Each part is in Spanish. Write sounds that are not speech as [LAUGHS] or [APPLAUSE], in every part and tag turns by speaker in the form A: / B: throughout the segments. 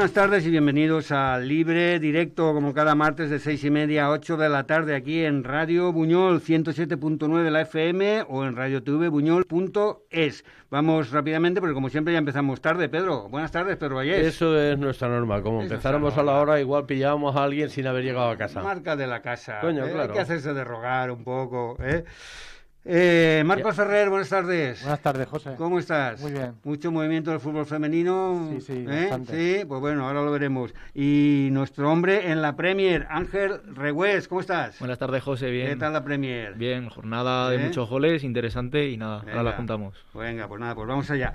A: buenas tardes y bienvenidos a Libre Directo, como cada martes de seis y media a 8 de la tarde, aquí en Radio Buñol 107.9 la FM o en Radio TV Buñol.es. Vamos rápidamente, porque como siempre ya empezamos tarde, Pedro. Buenas tardes, Pedro Vallés. Eso
B: es nuestra norma. Como empezáramos a
A: la hora, igual
B: pillábamos a alguien sin haber llegado a casa.
A: Marca de la casa. Coño, ¿eh? claro. Hay que hacerse de rogar un poco, ¿eh? Eh, Marcos Ferrer, buenas tardes. Buenas tardes, José. ¿Cómo estás? Muy bien. Mucho movimiento del fútbol femenino. Sí, sí, ¿Eh? Sí, pues bueno, ahora lo veremos. Y nuestro hombre en la Premier, Ángel Regués, ¿cómo estás? Buenas tardes, José, bien. ¿Qué tal la Premier? Bien,
C: jornada de ¿Eh? muchos goles, interesante y nada, ahora la juntamos Venga, pues nada, pues vamos allá.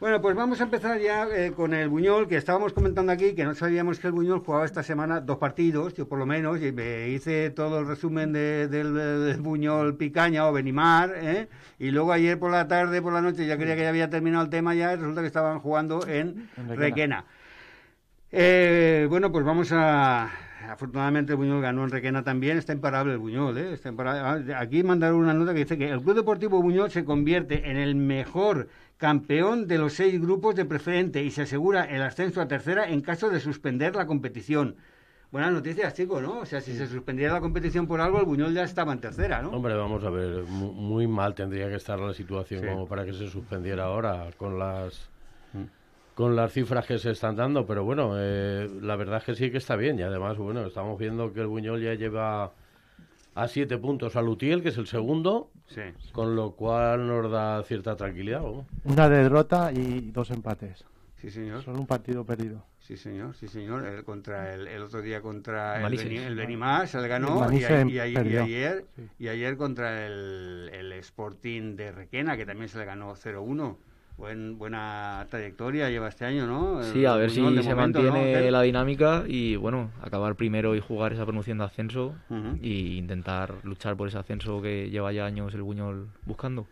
A: Bueno, pues vamos a empezar ya eh, con el Buñol, que estábamos comentando aquí, que no sabíamos que el Buñol jugaba esta semana dos partidos, yo por lo menos, y me hice todo el resumen del, Buñol Picaña o Benimar, ¿eh? y luego ayer por la tarde, por la noche, ya creía que ya había terminado el tema, ya resulta que estaban jugando en, Requena. Eh, bueno, pues vamos a, afortunadamente el Buñol ganó en Requena también, está imparable el Buñol, ¿eh? Ah, aquí mandaron una nota que dice que el Club Deportivo Buñol se convierte en el mejor campeón de los seis grupos de preferente y se asegura el ascenso a tercera en caso de suspender la competición. Buenas noticias, chicos, ¿no? O sea, si se suspendiera la competición por algo, el Buñol ya estaba en tercera, ¿no?
B: Hombre, vamos a ver, muy mal tendría que estar la situación como para que se suspendiera ahora con las mm. con las cifras que se están dando, pero bueno, eh, la verdad es que sí que está bien y además, bueno, estamos viendo que el Buñol ya lleva a siete puntos al Utiel, que es el segundo, con lo cual nos da cierta tranquilidad.
D: Una derrota y dos empates. Sí, señor. Solo un partido perdido.
A: Sí, señor, sí, señor. El, contra el, el otro día contra el, Benimar el le ganó. y, ayer, y ayer contra el, el Sporting de Requena, que también se le ganó 0-1. Buen, buena trayectoria lleva este año, ¿no? Sí, a ver si se mantiene la
C: dinámica y bueno, acabar primero y jugar esa promoción de ascenso e intentar luchar por ese ascenso que lleva
A: ya años el Buñol buscando.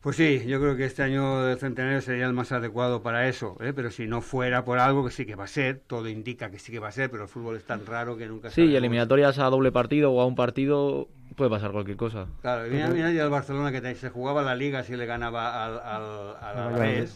A: Pues sí, yo creo que este año del centenario sería el más adecuado para eso, ¿eh? pero si no fuera por algo que sí que va a ser, todo indica que sí que va a ser, pero el fútbol es tan raro que nunca se. Sí,
C: eliminatorias a doble partido o a un partido puede pasar cualquier cosa.
A: Claro, mira, mira el Barcelona que se jugaba la liga si le ganaba al, al, al,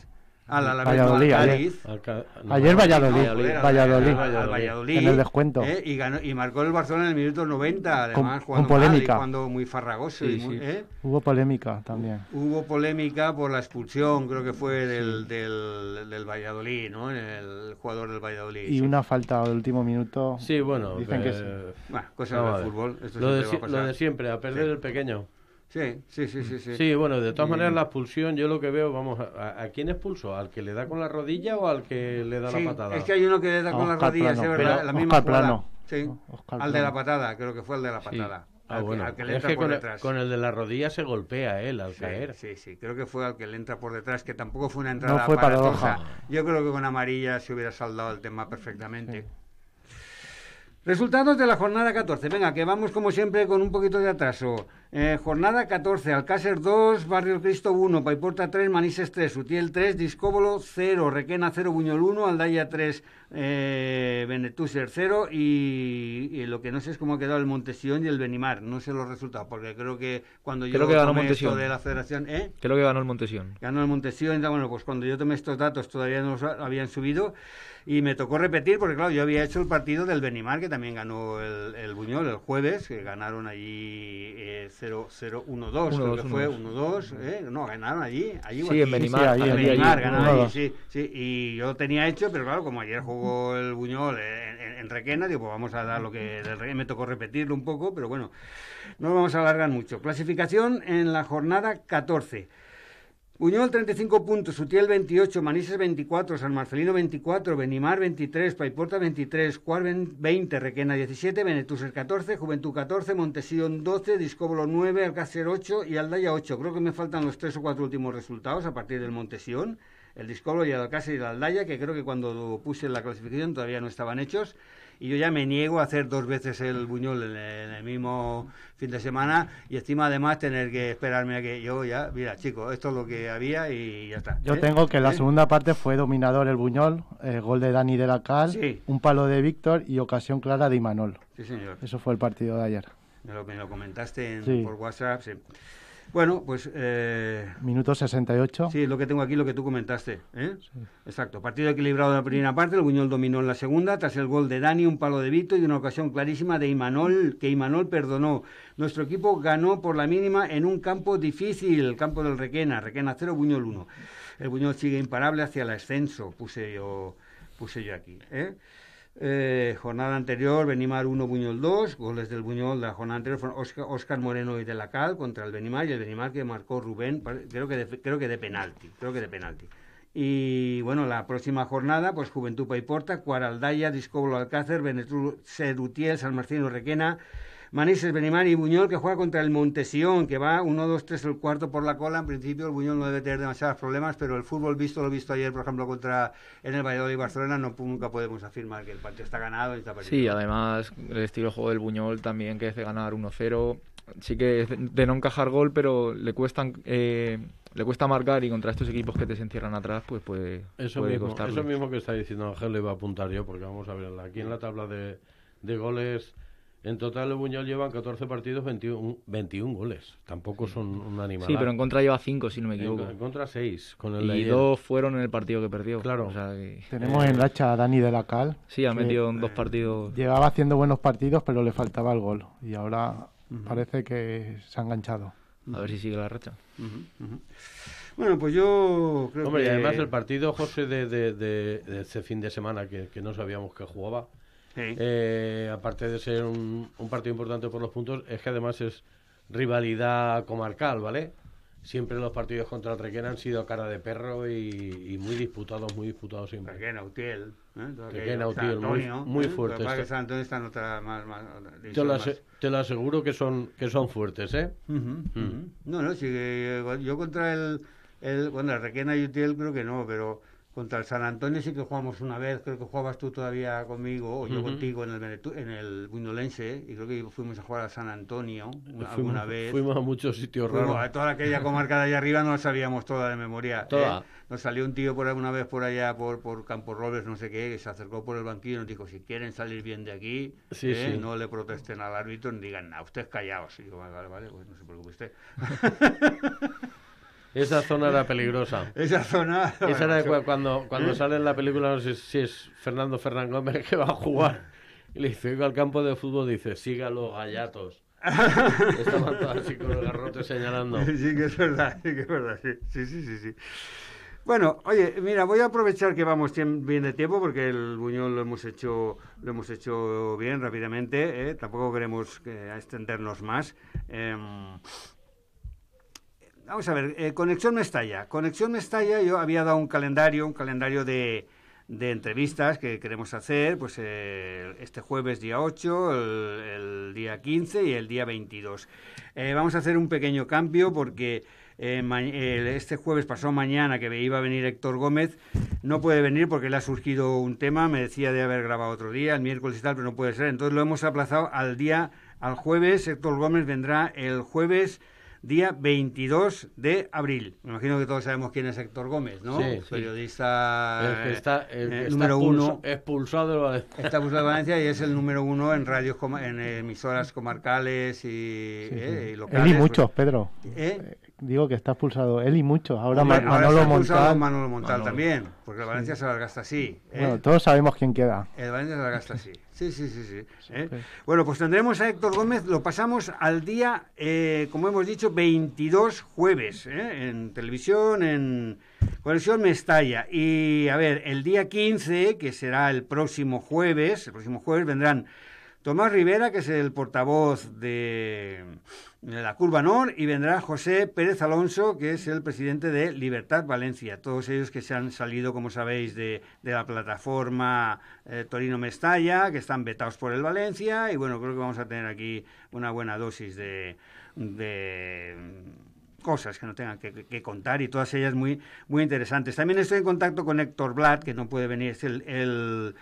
A: al Valladolid, Ayer, Valladolid, Valladolid, En el descuento. Eh, y, y marcó el Barcelona en el minuto 90, además, con, jugando polémica. muy farragoso. ¿eh?
D: Hubo polémica también.
A: Hubo polémica por la expulsión, creo que fue del, del, Valladolid, ¿no? El jugador del Valladolid. Y una
D: falta al último minuto. Sí, bueno. Dicen que, eh, Bueno, cosas ah, del fútbol. lo,
B: de, lo, de, siempre, a perder el pequeño.
A: Sí, sí, sí, sí, sí. bueno, de todas maneras la
B: expulsión, yo lo que veo, vamos, ¿a, quién expulsó? ¿Al que le da con la rodilla o al que le da la patada? Es que hay uno que le da con la rodilla, es la misma Oscar plano.
A: Sí, al de la patada, creo que fue el de la patada. Ah, al, que le entra por con, detrás. El, con el de la rodilla se golpea él al caer. Sí, sí, creo que fue al que le entra por detrás, que tampoco fue una entrada no fue paradoja. Yo creo que con amarilla se hubiera saldado el tema perfectamente. Resultados de la jornada 14. Venga, que vamos como siempre con un poquito de atraso. Eh, jornada 14, Alcácer 2, Barrio Cristo 1, Paiporta 3, Manises 3, Utiel 3, Discóbolo 0, Requena 0, Buñol 1, Aldaya 3, eh, Benetúser 0 y, lo que no sé es cómo ha quedado el Montesión y el Benimar, no sé los resultados, porque creo que cuando yo que tomé de la federación... ¿eh?
C: Creo que ganó el Montesión.
A: Ganó el Montesión, bueno, pues cuando yo tomé estos datos todavía no los habían subido y me tocó repetir porque claro, yo había hecho el partido del Benimar que también ganó el, Buñol el jueves, que ganaron allí... Eh, 0-0-1-2, creo fue 1-2. ¿eh? No, ganaron allí. sí, en Benimar. ganaron allí, Y yo lo tenía hecho, pero claro, como ayer jugó el Buñol en, Requena, digo, pues vamos a dar lo que del me tocó repetirlo un poco, pero bueno, no vamos a alargar mucho. Clasificación en la jornada 14. Buñol 35 puntos, Sutiel 28, Manises 24, San Marcelino 24, Benimar 23, Paiporta 23, Cuar 20, Requena 17, Benetuser 14, Juventud 14, Montesión 12, Discóbolo 9, Alcácer 8 y Aldaya 8. Creo que me faltan los tres o cuatro últimos resultados a partir del Montesión, el Discóbolo y el Alcácer y el Aldaya, que creo que cuando puse la clasificación todavía no estaban hechos y yo ya me niego a hacer dos veces el buñol en, el mismo fin de semana y estima además tener que esperarme a que yo ya, mira chicos, esto es lo que había y ya está. Yo ¿eh? tengo que la ¿Eh?
D: segunda parte fue dominador el buñol, el eh, gol de Dani de la Cal, un palo de Víctor y ocasión clara de Imanol. Sí, señor. Eso fue el partido de ayer.
A: Me lo, me lo comentaste por WhatsApp, sí. Bueno, pues... Eh, Minuto 68. Sí, lo que tengo aquí, lo que tú comentaste. ¿eh? Exacto. Partido equilibrado en la primera parte, el Buñol dominó en la segunda, tras el gol de Dani, un palo de Vito y una ocasión clarísima de Imanol, que Imanol perdonó. Nuestro equipo ganó por la mínima en un campo difícil, el campo del Requena, Requena 0, Buñol 1. El Buñol sigue imparable hacia el ascenso, puse yo, puse yo aquí. ¿eh? Eh, jornada anterior, Benimar 1, Buñol 2. Goles del Buñol la jornada anterior fueron Oscar, Moreno y de la Cal contra el Benimar y el Benimar que marcó Rubén, creo que de, creo que de penalti. Creo que de penalti. Y bueno, la próxima jornada, pues Juventud Paiporta, Cuaraldaya, Discoblo Alcácer, Benetruz, Serutiel, San Martín Requena. Manises, Benimán y Buñol que juega contra el Montesión, que va 1, 2, 3, el cuarto por la cola. En principio el Buñol no debe tener demasiados problemas, pero el fútbol visto, lo visto ayer, por ejemplo, contra en el Valladolid y Barcelona, no, nunca podemos afirmar que el partido está ganado y Sí,
C: además el estilo de juego del Buñol también, que es de ganar 1-0. Sí que de no encajar gol, pero le cuestan... Eh, le cuesta marcar y contra estos equipos que te se encierran atrás, pues puede, eso mismo, Eso
B: mismo que está diciendo Ángel le va a apuntar yo, porque vamos a ver, aquí en la tabla de, de goles en total, el Buñol lleva 14 partidos 21, goles. Tampoco son un animal.
D: Sí, pero en
C: contra lleva 5, si no me equivoco. En, contra 6. y dos fueron en el partido que perdió. Claro. Tenemos en
D: racha a Dani de la Cal. Sí, ha metido
C: en eh, dos partidos.
D: Llevaba haciendo buenos partidos, pero le faltaba el gol. Y ahora parece que se ha enganchado.
A: A ver si sigue la racha. Bueno, pues yo creo Hombre, y además el
C: partido,
B: José, de, de, este fin de semana que no sabíamos que jugaba eh, aparte de ser un, partido importante por los puntos, es que además es rivalidad comarcal, ¿vale? Siempre los partidos contra el Requena han sido cara de perro y, muy disputados, muy disputados siempre. Requena, Utiel.
A: ¿eh? Requena, Utiel, muy, fuerte ¿eh? fuertes. Eh. te, lo
B: te, aseguro que son, que son fuertes, ¿eh?
A: Mm. No, no, sí, yo contra el, el. Bueno, Requena y Utiel creo que no, pero contra el San Antonio sí que jugamos una vez, creo que jugabas tú todavía conmigo o yo contigo en el, en el y creo que fuimos a jugar a San Antonio una, alguna vez. Fuimos a muchos sitios raros. a toda aquella comarca de allá arriba no la sabíamos toda de memoria. ¿eh? nos salió un tío por alguna vez por allá, por, por Campos Robles, no sé qué, que se acercó por el banquillo y nos dijo, si quieren salir bien de aquí, sí, ¿eh? no le protesten al árbitro ni digan, nada, usted callados. Y vale, vale, pues no se preocupe usted. [LAUGHS]
B: Esa zona era peligrosa. Esa zona. Esa era cuando, cuando ¿Eh? sale en la película, no sé si es Fernando Fernández Gómez que va a jugar. Y le dice, al campo de fútbol, dice, siga los gallatos. Estaban todos así con los garrote señalando. Sí,
A: que es verdad, sí, que es verdad, sí, sí, sí. sí. Bueno, oye, mira, voy a aprovechar que vamos bien de tiempo porque el buñón lo hemos hecho, lo hemos hecho bien rápidamente. ¿eh? Tampoco queremos eh, extendernos más. Em, vamos a ver, eh, Conexión Mestalla. Conexión Mestalla, yo había dado un calendario, un calendario de, entrevistas que queremos hacer, pues eh, este jueves día 8, el, día 15 y el día 22. Eh, vamos a hacer un pequeño cambio porque este jueves pasó mañana que iba a venir Héctor Gómez, no puede venir porque le ha surgido un tema, me decía de haber grabado otro día, el miércoles y tal, pero no puede ser, entonces lo hemos aplazado al día, al jueves, Héctor Gómez vendrá el jueves día 22 de abril. Me imagino que todos sabemos quién es Héctor Gómez, ¿no? Sí, Periodista el que está, el eh, está número uno. Expulsado de Valencia. Está expulsado de Valencia y es el [LAUGHS] número uno en radios, en emisoras comarcales y, eh, y locales. Él y muchos, Pedro.
D: ¿Eh? ¿Eh? Digo que está expulsado él y muchos. Ahora, Manolo Manolo, ahora Montal. Manolo Montal.
A: también, porque el Valencia se la gasta así. ¿eh? Bueno, todos sabemos quién queda. El Valencia se la gasta así. Sí, sí, sí. ¿eh? Bueno, pues tendremos a Héctor Gómez, lo pasamos al día, eh, como hemos dicho, 22 jueves, ¿eh? en televisión, en me Mestalla. Y a ver, el día 15, que será el próximo jueves, el próximo jueves vendrán Tomás Rivera, que es el portavoz de la Curva Nor, y vendrá José Pérez Alonso, que es el presidente de Libertad Valencia. Todos ellos que se han salido, como sabéis, de, de la plataforma eh, Torino Mestalla, que están vetados por el Valencia, y bueno, creo que vamos a tener aquí una buena dosis de, cosas que no tengan que, contar y todas ellas muy, muy interesantes. También estoy en contacto con Héctor Blatt, que no puede venir, es el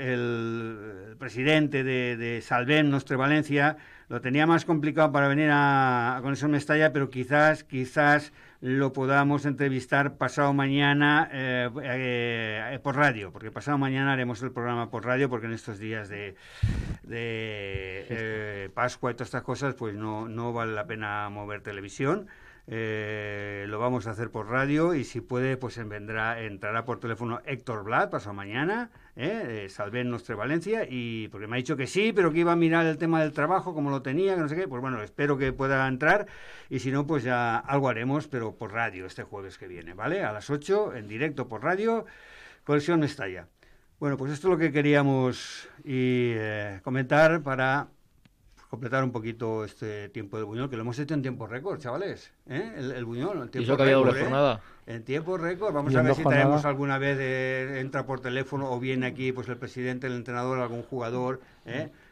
A: el, presidente de, de Salvem, Nostre Valencia, lo tenía más complicado para venir a, a eso Mestalla, pero quizás, quizás lo podamos entrevistar pasado mañana eh, eh, por radio, porque pasado mañana haremos el programa por radio, porque en estos días de, eh, Pascua y todas estas cosas, pues no, no vale la pena mover televisión. lo vamos a hacer por radio y si puede, pues vendrá, entrará por teléfono Héctor Vlad pasado mañana ¿eh? eh nuestra Valencia y porque me ha dicho que sí, pero que iba a mirar el tema del trabajo, como lo tenía, que no sé qué, pues bueno, espero que pueda entrar, y si no, pues ya algo haremos, pero por radio este jueves que viene, ¿vale? A las 8, en directo por radio, Colección Mestalla. Bueno, pues esto es lo que queríamos y, eh, comentar para completar un poquito este tiempo de Buñol, que lo hemos hecho en tiempo récord, chavales. ¿eh? El, Buñol, tiempo ¿eh? En tiempo récord. Vamos a ver si tenemos alguna vez, eh, entra por teléfono o viene aquí pues el presidente, el entrenador, algún jugador.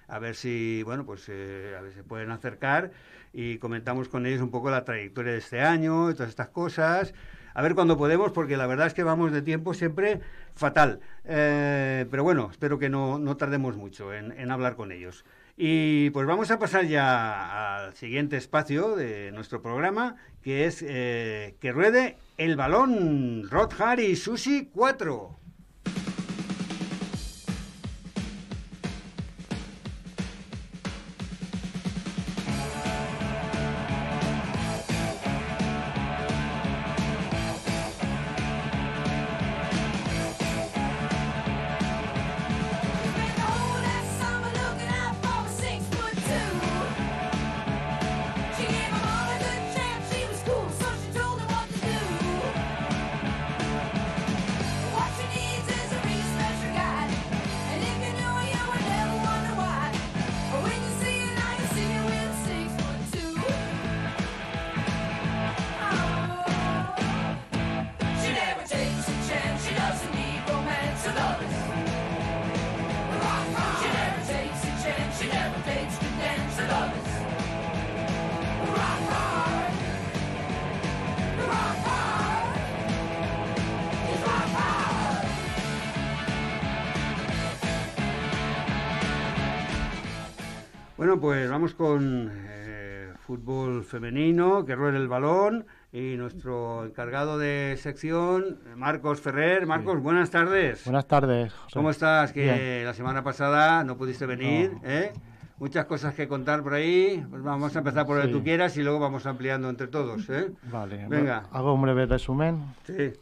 A: a ver si bueno pues a ver se pueden acercar y comentamos con ellos un poco la trayectoria de este año y todas estas cosas a ver cuando podemos porque la verdad es que vamos de tiempo siempre fatal pero bueno espero que no, tardemos mucho en hablar con ellos y pues vamos a pasar ya al siguiente espacio de nuestro programa, que es eh, que ruede el balón Rod Harry Sushi 4. encargado de sección, Marcos Ferrer. Marcos, buenas tardes.
D: Buenas tardes. José. ¿Cómo
A: estás? Que la semana pasada no pudiste venir, ¿eh? Muchas cosas que contar por ahí. Pues vamos a empezar por lo que tú quieras y luego vamos ampliando entre todos, ¿eh? Vale. Venga.
D: Hago un breve resumen. Sí.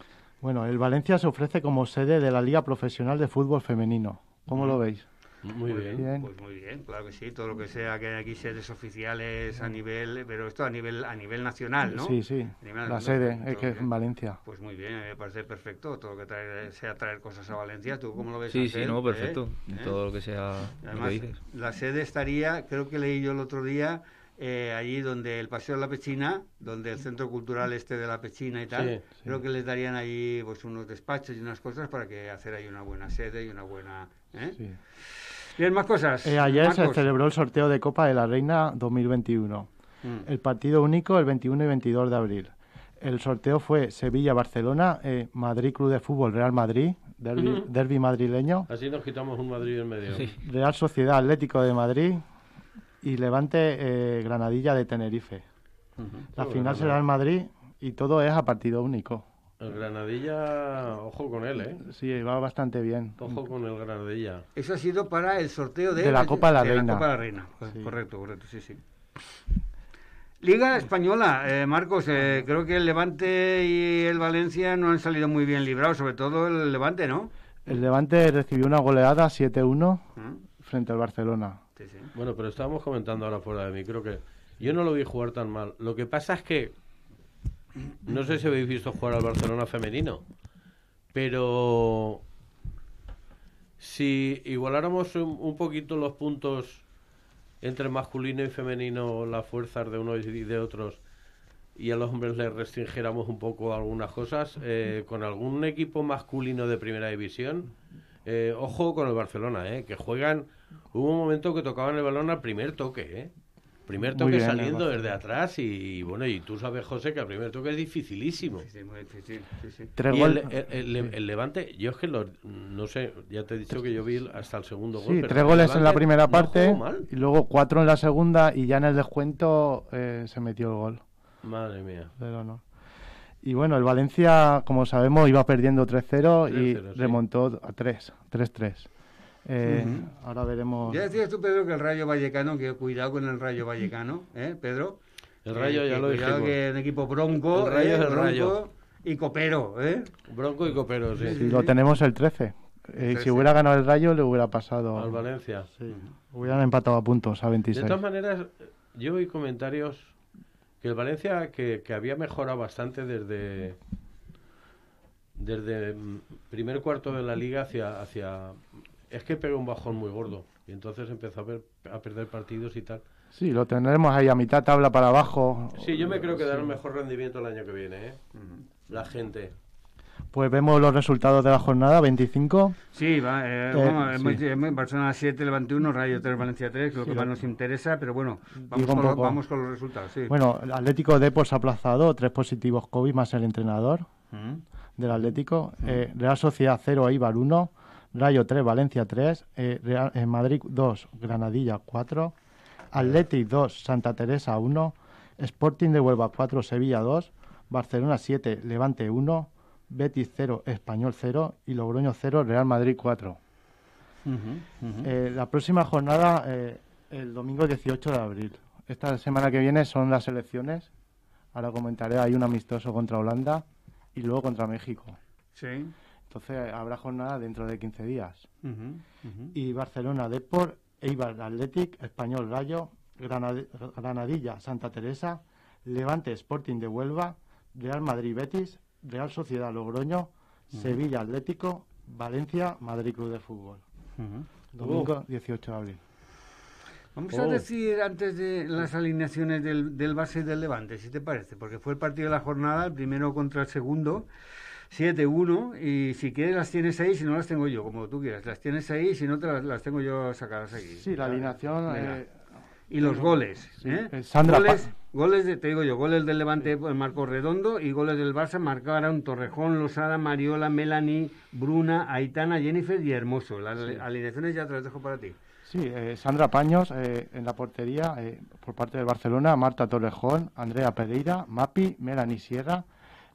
D: Bueno, el Valencia se ofrece como sede de la Liga Profesional de Fútbol Femenino. ¿Cómo lo veis?
A: Muy, pues bien. Pues muy bien, claro que sí, todo lo que sea que hay aquí sedes oficiales a nivel, pero esto a nivel a nivel nacional, ¿no? Sí, sí. la sede es que es en Valencia. Pues muy bien, me parece perfecto todo lo que sea traer cosas a Valencia, ¿tú cómo lo ves? Sí, sí, no, ¿Eh? perfecto. ¿Eh? Todo lo que sea Además, la sede estaría, creo que leí yo el otro día eh, allí donde el Paseo de la Pechina, donde el Centro Cultural este de la Pechina y tal, creo que les darían allí pues unos despachos y unas cosas para que hacer ahí una buena sede y una buena más cosas. Eh, ayer se
D: celebró el sorteo de Copa de la Reina 2021. Mm. El partido único el 21 y 22 de abril. El sorteo fue Sevilla-Barcelona, eh, Madrid Club de Fútbol Real Madrid, derby, madrileño.
B: Así nos quitamos un Madrid en medio.
D: Real Sociedad Atlético de Madrid y Levante eh, Granadilla de Tenerife. La final será en Madrid y todo es a partido único.
B: El Granadilla, ojo con él,
D: ¿eh? Sí, va bastante bien. Ojo
A: con el Granadilla. Eso ha sido para el sorteo de, la Copa de la Reina. Correcto, correcto, sí, sí. Liga Española, eh, Marcos, eh, creo que el Levante y el Valencia no han salido muy bien librados, sobre todo el Levante, ¿no?
D: El Levante recibió una goleada 7-1 mm. frente al Barcelona.
A: Sí, sí.
B: Bueno, pero estábamos comentando ahora fuera de mí, creo que yo no lo vi jugar tan mal. Lo que pasa es que no sé si habéis visto jugar al Barcelona femenino, pero si igualáramos un, poquito los puntos entre masculino y femenino, las fuerzas de unos y de otros, y a los hombres les restringiéramos un poco algunas cosas, eh, con algún equipo masculino de primera división, eh, ojo con el Barcelona, eh, que juegan, hubo un momento que tocaban el balón al primer toque, primer toque saliendo desde atrás y, bueno, y tú sabes, José, que el primer toque es dificilísimo. Sí, el, Levante, yo es que no sé, ya te he dicho que yo vi hasta el segundo gol. Sí, tres goles en la primera parte y
D: luego cuatro en la segunda y ya en el descuento eh, se metió el gol. Madre mía. Pero no. Y bueno, el Valencia, como sabemos, iba perdiendo 3-0 y remontó a 3, 3-3. Eh, ahora veremos.
A: Ya decías tú, Pedro, que el Rayo Vallecano, que cuidado con el Rayo Vallecano, ¿eh, Pedro? El Rayo eh, ya lo dije. Cuidado que el equipo bronco, Rayo ¿eh? Rayo. y copero, ¿eh? Bronco y copero, sí. Lo
D: tenemos el 13. si hubiera ganado el Rayo, le hubiera pasado. Al
A: Valencia. Sí. Hubieran
D: empatado a puntos a 26. De todas
B: maneras, yo oí comentarios que el Valencia, que, había mejorado bastante desde. Desde mm, primer cuarto de la liga hacia, hacia es que pegó un bajón muy gordo y entonces empezó a, perder partidos y tal.
D: Sí, lo tendremos ahí a mitad tabla para abajo.
B: Sí, yo me creo que dará mejor rendimiento el año que viene, ¿eh? La gente.
D: Pues vemos los resultados de la jornada 25.
A: Sí, va, eh, eh, Barcelona 7, Levante 1, Rayo 3, Valencia 3, lo que más nos interesa, pero bueno, vamos, con, los resultados. Bueno, el Atlético
D: Depos aplazado, tres positivos COVID más el entrenador del Atlético. Eh, Real Sociedad 0, Ibar 1, Rayo 3, Valencia 3, eh, Real, eh, Madrid 2, Granadilla 4, Atleti 2, Santa Teresa 1, Sporting de Huelva 4, Sevilla 2, Barcelona 7, Levante 1, Betis 0, Español 0 y Logroño 0, Real Madrid 4. Eh, la próxima jornada, el domingo 18 de abril. Esta semana que viene son las elecciones. Ahora comentaré, hay un amistoso contra Holanda y luego contra México. Sí. Entonces habrá jornada dentro de 15 días. Y Barcelona, Deport, Eibar, Athletic, Español, Rayo, Granadilla, Santa Teresa, Levante, Sporting de Huelva, Real Madrid, Betis, Real Sociedad, Logroño, Sevilla, Atlético,
A: Valencia, Madrid Club de Fútbol. Domingo
D: 18 de abril.
E: Vamos a oh.
A: decir antes de las alineaciones del, base del Levante, si te parece, porque fue el partido de la jornada, el primero contra el segundo. 7-1 y si quieres las tienes ahí, si no las tengo yo, como tú quieras. Las tienes ahí, si no te las, tengo yo sacadas aquí. Sí, la alineación... Eh, y los goles. ¿eh? Eh, goles, de, te digo yo, goles del Levante Marco Redondo y goles del Barça marcaron Torrejón, Losada, Mariola, Melanie, Bruna, Aitana, Jennifer y Hermoso. Las alineaciones ya te las dejo para ti. Sí, Sandra
D: Paños en la portería por parte de Barcelona, Marta Torrejón, Andrea Pereira, Mapi, Melanie Sierra,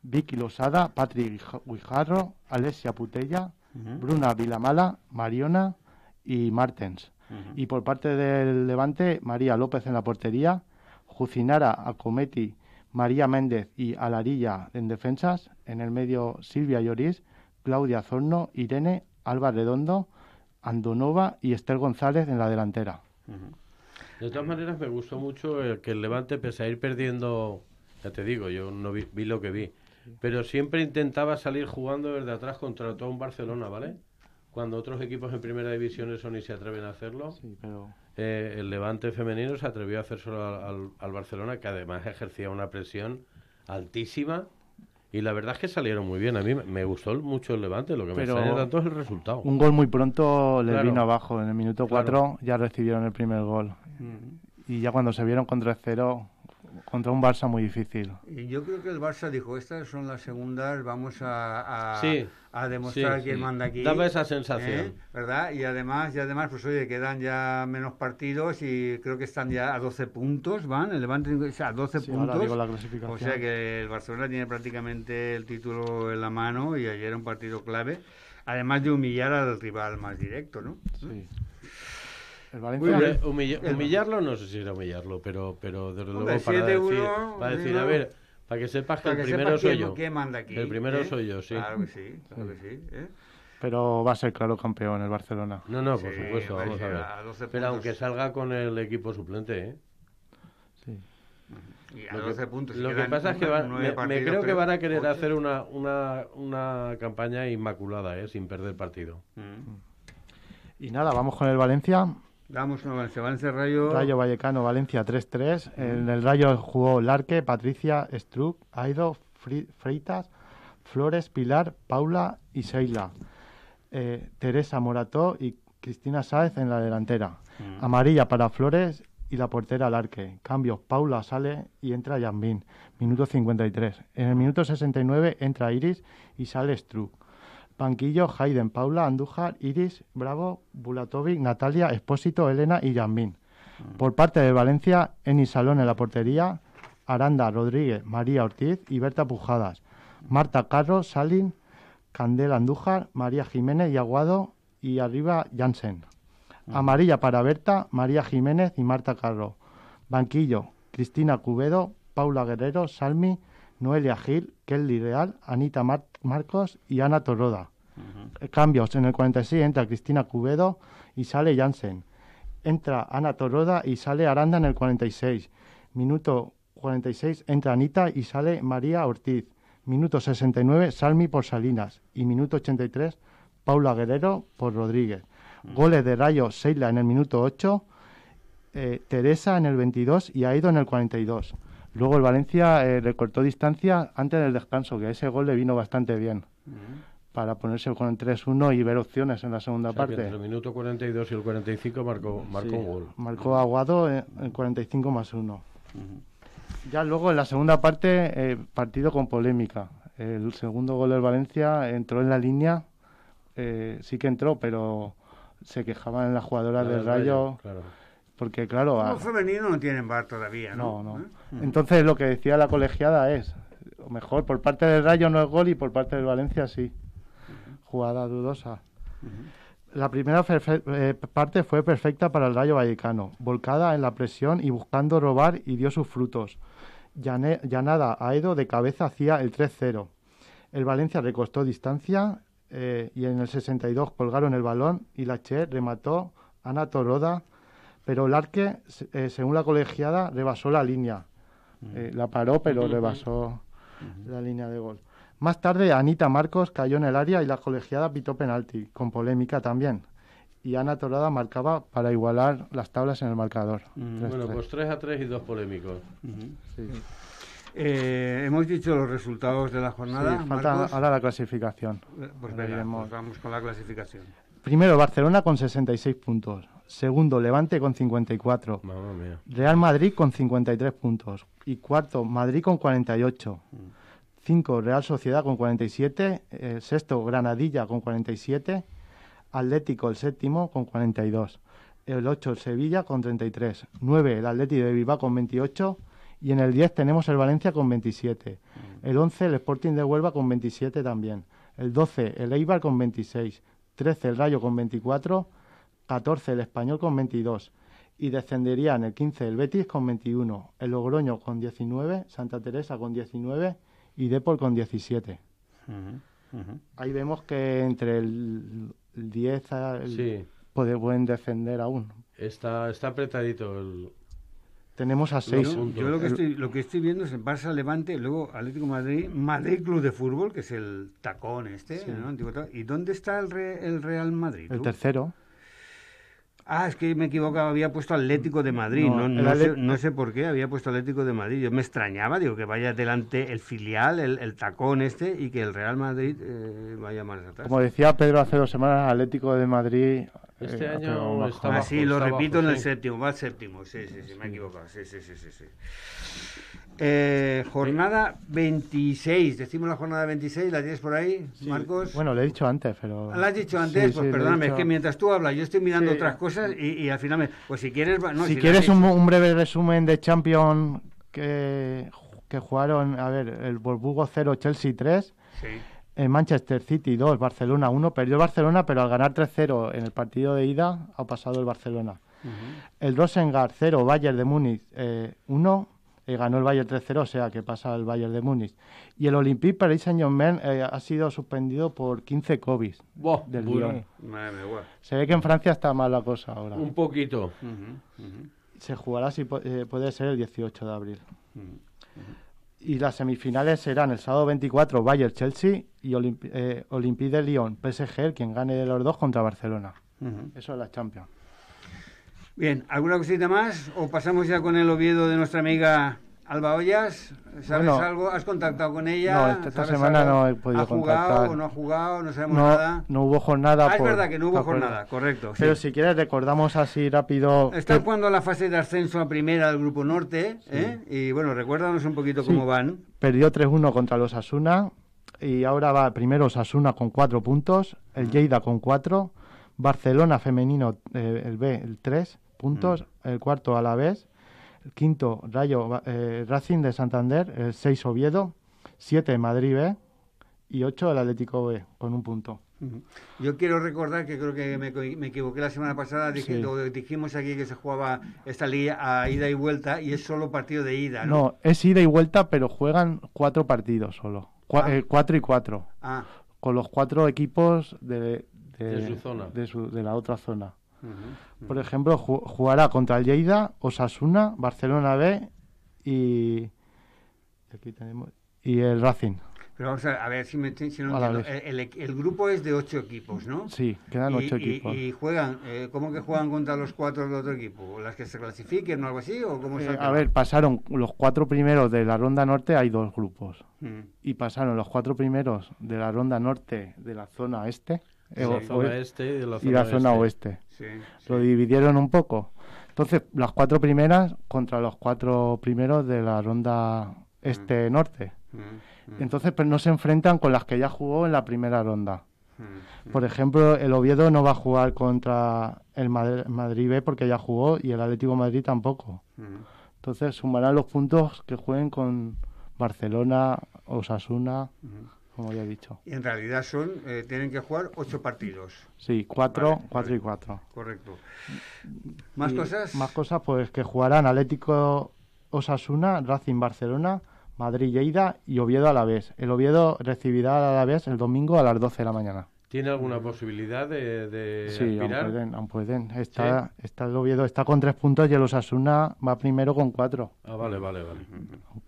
D: Vicky Losada, Patrick Guijarro, Alessia Putella, Bruna Vilamala, Mariona y Martens. Y por parte del Levante, María López en la portería, Jucinara Acometi, María Méndez y Alarilla en defensas, en el medio Silvia Lloris, Claudia Zorno, Irene, Alba Redondo, Andonova y Esther González en la delantera.
B: De todas maneras, me gustó mucho que el Levante, pese a ir perdiendo, ya te digo, yo no vi lo que vi, pero siempre intentaba salir jugando desde atrás contra todo un Barcelona, ¿vale? Cuando otros equipos en primera división eso ni se atreven a hacerlo. pero... Eh, el Levante femenino se atrevió a hacer solo al, Barcelona, que además ejercía una presión altísima. Y la verdad es que salieron muy bien. A mí me gustó mucho el Levante, lo que me extraña tanto es el resultado. Un gol muy
D: pronto le vino abajo. En el minuto 4 ya recibieron el primer gol. Mm. Y ya cuando se vieron contra el 0 contra un Barça muy difícil.
A: Y Yo creo que el Barça dijo, estas son las segundas, vamos a, a, demostrar quién manda aquí. Dame esa sensación. ¿eh? ¿Verdad? Y además, y además, pues oye, quedan ya menos partidos y creo que están ya a 12 puntos, ¿van? El Levante a 12 puntos. O sea que el Barcelona tiene prácticamente el título en la mano y ayer era un partido clave. Además de humillar al rival más directo, ¿no? Sí humillarlo,
B: no sé si era humillarlo, pero, pero desde luego para decir, para decir, a ver, para que sepas que, el, primero soy yo. manda aquí, el primero ¿eh? soy yo, sí. Claro que sí,
A: claro que sí. ¿eh?
D: Pero va a ser claro campeón el Barcelona. No, no, por supuesto, vamos a
B: ver. pero aunque salga con el equipo suplente, ¿eh?
E: Sí. Y a lo 12 puntos. Lo que pasa es que me, creo que van a querer hacer
B: una, una, una, campaña inmaculada, ¿eh? sin perder partido. Mm.
D: Y nada, vamos con el Valencia.
B: Damos un avance.
A: Valencia Rayo. Rayo
D: Vallecano, Valencia 3-3. En el Rayo jugó Larque, Patricia, Struck, Aido, Freitas, Flores, Pilar, Paula y Seila. Eh, Teresa Morató y Cristina Sáez en la delantera. Mm. Amarilla para Flores y la portera Larque. cambio, Paula sale y entra Jambín. Minuto 53. En el minuto 69 entra Iris y sale Struck. Banquillo, Hayden, Paula, Andújar, Iris, Bravo, Bulatovic, Natalia, Espósito, Elena y Janmin mm. Por parte de Valencia, Eni Salón en la portería, Aranda Rodríguez, María Ortiz y Berta Pujadas. Marta Carro, Salin, Candela Andújar, María Jiménez y Aguado y arriba Jansen. Mm. Amarilla para Berta, María Jiménez y Marta Carro. Banquillo, Cristina Cubedo, Paula Guerrero, Salmi, Noelia Gil, Kelly Real, Anita Marta Marcos y Ana Torroda, eh, Cambios. En el 46 entra Cristina Cubedo y sale Jansen. Entra Ana Torroda y sale Aranda en el 46. Minuto 46 entra Anita y sale María Ortiz. Minuto 69 Salmi por Salinas. Y minuto 83 Paula Guerrero por Rodríguez. Goles de Rayo Seila en el minuto 8. Eh, Teresa en el 22 y Aido en el 42. Luego el Valencia eh, recortó distancia antes del descanso, que ese gol le vino bastante bien. Para ponerse con el 3-1 y ver opciones en la segunda parte. entre el
B: minuto 42 y el 45 marcó, marcó un gol.
D: Marcó Aguado en el 45 más 1. Ya luego en la segunda parte, eh, partido con polémica. El segundo gol del Valencia entró en la línea, eh, sí que entró, pero se quejaban las jugadoras del Rayo. Claro porque claro... Los
A: femeninos no tienen bar todavía, ¿no? No, no. no ¿Eh? mm.
D: Entonces lo que decía la colegiada es, o mejor, por parte del Rayo no es gol y por parte del Valencia sí. Jugada dudosa. La primera eh, parte fue perfecta para el Rayo Vallecano, volcada en la presión y buscando robar y dio sus frutos. Llanada a Aedo de cabeza hacía el 3-0. El Valencia recostó distancia eh, y en el 62 colgaron el balón y la Che remató Ana Toroda pero el arque, eh, según la colegiada, rebasó la línea. Mm. Eh, la paró, pero rebasó la línea de gol. Más tarde, Anita Marcos cayó en el área y la colegiada pitó penalti, con polémica también. Y Ana Torada marcaba para igualar las tablas en
A: el marcador. Mm. bueno, pues
B: 3 a 3 y dos polémicos.
A: Eh, hemos dicho los resultados de la jornada. falta ahora la
D: clasificación.
A: Pues, veremos. vamos con la clasificación.
D: Primero, Barcelona con 66 puntos. Segundo, Levante con 54. Real Madrid con 53 puntos. Y cuarto, Madrid con 48. Cinco, Real Sociedad con 47. Eh, sexto, Granadilla con 47. Atlético, el séptimo, con 42. El ocho, Sevilla con 33. ...nueve, el Atlético de Bilbao con 28. Y en el 10 tenemos el Valencia con 27. El 11, el Sporting de Huelva con 27 también. El 12, el Eibar con 26. 13, el Rayo con 24 14 el Español con 22 y descendería en el 15 el Betis con 21, el Logroño con 19, Santa Teresa con 19 y Depor con 17. Ahí vemos que entre el, 10 al sí. pueden defender aún.
A: Está, está apretadito
D: Tenemos a 6. Yo, lo,
A: que estoy, viendo es el Barça Levante, luego Atlético Madrid, Madrid Club de Fútbol, que es el tacón este, y ¿dónde está el, Real Madrid? El tercero. Ah, es que me equivocaba, había puesto Atlético de Madrid, no, sé, por qué había puesto Atlético de Madrid. Yo me extrañaba, digo, que vaya adelante el filial, el, tacón este, y que el Real Madrid eh, vaya más atrás. Como
D: decía Pedro hace dos semanas, Atlético de Madrid... Eh, este año
A: está Ah, sí, lo repito en el séptimo, va al séptimo, sí, sí, sí, me he equivocado, sí, sí, sí, sí. sí. Eh, jornada 26, decimos la jornada 26, ¿la tienes por ahí, Marcos? Bueno,
D: lo he dicho antes, pero... ¿La has dicho antes? pues perdóname, es que
A: mientras tú hablas yo estoy mirando otras cosas y, al final... Me... Pues si quieres... si, quieres
D: un, breve resumen de Champions que, que jugaron, a ver, el Borbugo 0, Chelsea 3... en eh, Manchester City 2, Barcelona 1. Perdió Barcelona, pero al ganar 3-0 en el partido de ida ha pasado el Barcelona. El Rosengar 0, Bayern de Múnich 1. Eh, ganó el Bayern 3-0, o sea que pasa el Bayern de Múnich. Y el Olympique Paris Saint-Germain eh, ha sido suspendido por 15 COVID del Lyon.
B: Se ve que en Francia
D: está mal la cosa ahora. Un poquito. Se jugará, si eh, puede ser, el 18 de abril. y las semifinales serán el sábado 24 Bayern-Chelsea y eh, Olympique de Lyon, PSG, quien gane de los dos contra Barcelona. Eso es la Champions.
A: Bien, ¿alguna cosita más? ¿O pasamos ya con el Oviedo de nuestra amiga Alba Ollas? ¿Sabes algo? ¿Has contactado con ella? No, esta, semana no he podido contactar. ¿Ha jugado o no ha jugado? No sabemos nada. No hubo jornada. Ah, es verdad que no hubo jornada, correcto. Pero
D: si quieres, recordamos así rápido. Está
A: jugando la fase de ascenso a primera del Grupo Norte. ¿eh? Y bueno, recuérdanos un poquito cómo van.
D: Perdió 3-1 contra los Asuna. Y ahora va primero Osasuna con 4 puntos, el mm. Lleida con 4, Barcelona femenino eh, el B el 3, puntos, mm. el cuarto a la vez, el quinto Rayo eh, Racing de Santander, el seis Oviedo, siete Madrid B y ocho el Atlético B con un punto.
A: Yo quiero recordar que creo que me, me equivoqué la semana pasada, dijimos aquí que se jugaba esta liga a ida y vuelta y es solo partido de ida. No,
D: es ida y vuelta, pero juegan cuatro partidos solo, ah. eh, cuatro y cuatro, ah. con los cuatro equipos de, de, su zona. de, su, de la otra zona. Por ejemplo, jugará contra el Lleida, Osasuna, Barcelona B y. Aquí tenemos. Y el Racing.
A: Pero vamos a, ver si, El, grupo es de ocho equipos, ¿no? Sí, quedan ocho equipos. Y, juegan, eh, ¿cómo que juegan contra los cuatro del otro equipo? ¿Las que se clasifiquen o algo así? ¿O eh, a ver,
D: pasaron los cuatro primeros de la ronda norte, hay dos grupos. Mm. Y pasaron los cuatro primeros de la ronda norte de la zona este. Eh, este y la zona, oeste. Lo dividieron un poco. Entonces, las cuatro primeras contra los cuatro primeros de la ronda mm. este-norte. Mm, mm. Entonces, pero pues, no se enfrentan con las que ya jugó en la primera ronda. Por ejemplo, el Oviedo no va a jugar contra el Madrid, B porque ya jugó y el Atlético Madrid tampoco. Entonces, sumarán los puntos que jueguen con Barcelona, Osasuna como ya he dicho.
A: Y en realidad son, eh, tienen que jugar ocho partidos.
D: Sí, cuatro, cuatro y cuatro. Correcto. ¿Más cosas? Más cosas, pues que jugarán Atlético Osasuna, Racing Barcelona, Madrid Lleida y Oviedo a la vez. El Oviedo recibirá a la vez el domingo a las 12 de la mañana.
B: ¿Tiene alguna mm. posibilidad de, de sí, aún pueden, aún
D: pueden. Está, está el está con tres puntos y el asuna va primero con cuatro.
B: Ah, vale, vale, vale.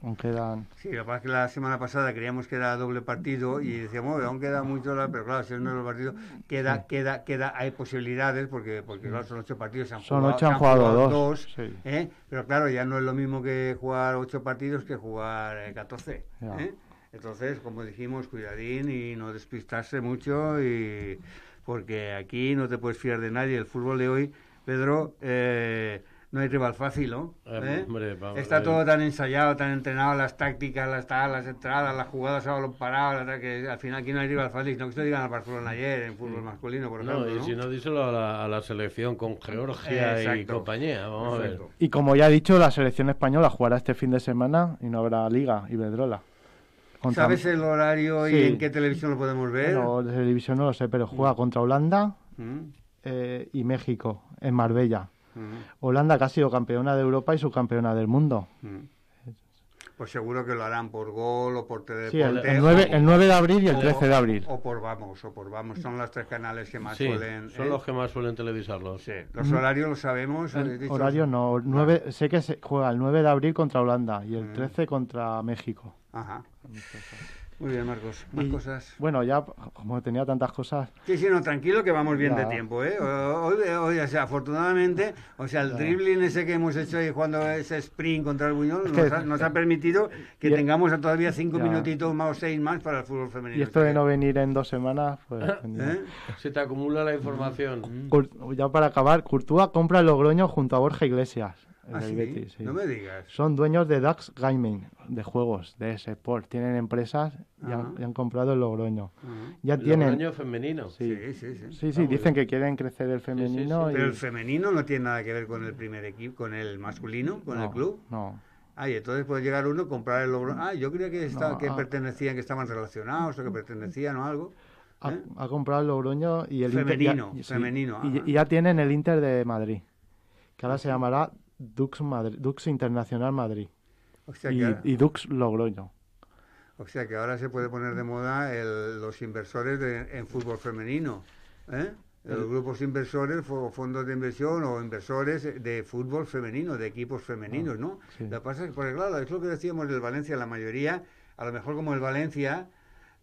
D: Aún quedan...
A: Sí, lo que pasa es que la semana pasada creíamos que era doble partido y decíamos, aún queda mucho, pero claro, si es partido, queda, queda, queda, hay posibilidades porque, porque son ocho partidos, se han son ocho, han, jugado, dos, ¿eh? pero claro, ya no es lo mismo que jugar ocho partidos que jugar eh, catorce. Eh, entonces, como dijimos, cuidadín y no despistarse mucho, y porque aquí no te puedes fiar de nadie. El fútbol de hoy, Pedro, eh, no hay rival fácil, ¿no? Eh, ¿Eh? Está todo tan ensayado, tan entrenado, las tácticas, las, entradas, las jugadas a balón parado, que al final aquí no hay rival fácil. No que se digan a Barcelona ayer en fútbol masculino, por ejemplo. No, y si
B: no, díselo a la, selección con Georgia y compañía. Vamos a ver.
D: Y como ya he dicho, la selección española jugará este fin de semana y no habrá liga, y vendrola. ¿Sabes el
A: horario y en qué televisión lo podemos ver? No,
D: de televisión no lo sé, pero juega mm. contra Holanda mm. eh, y México en Marbella. Mm. Holanda que ha sido campeona de Europa y subcampeona del mundo
A: pues seguro que lo harán por gol o por Teledeporte. Sí, el, 9, de abril y el 13 de abril. O, por Vamos, o por Vamos. Son los tres canales que más sí, suelen... son ¿eh? los que más suelen televisarlos. Sí, los horarios los sabemos. El horario
D: no. 9, Sé que se juega el 9 de abril contra Holanda y el 13 mm. contra México. Ajá.
A: Muy bien, Marcos. Más cosas. Bueno,
D: ya como tenía tantas cosas.
A: Sí, sí, no, tranquilo que vamos bien de tiempo, ¿eh? Hoy, hoy, o sea, afortunadamente, o sea, el dribbling ese que hemos hecho y jugando ese sprint contra el Buñol nos, ha, eh, permitido que e- tengamos todavía cinco minutitos más o seis más para el fútbol femenino. Y esto
D: de no venir en dos semanas, pues. ¿Eh? ¿Eh?
B: Se te acumula la información.
D: ya para acabar, Curtúa compra Logroño junto a Borja Iglesias. ¿Ah, no me digas. Son dueños de Dax Gaming, de juegos, de ese sport. Tienen empresas y han, comprado el Logroño. Ya tienen... Logroño
A: femenino. Sí, sí, sí. Sí, sí, ah, dicen que
D: quieren crecer el femenino. Pero el
A: femenino no tiene nada que ver con el primer equipo, con el masculino, con el club. No. Ah, y entonces puede llegar uno, comprar el Logroño. Ah, yo creía que, que ah. pertenecían, que estaban relacionados o que pertenecían o algo. Ha, ¿Eh? comprado el Logroño
D: y el femenino, Inter. femenino. y, ya tienen el Inter de Madrid, que ahora se llamará Dux, Madrid, Dux Internacional Madrid y, Dux Logroño.
A: O sea que ahora se puede poner de moda los inversores en fútbol femenino. ¿eh? Los grupos inversores, o fondos de inversión o inversores de fútbol femenino, de equipos femeninos, ah, ¿no? La pasa es, el pues lado, es lo que decíamos del Valencia, la mayoría, a lo mejor como el Valencia,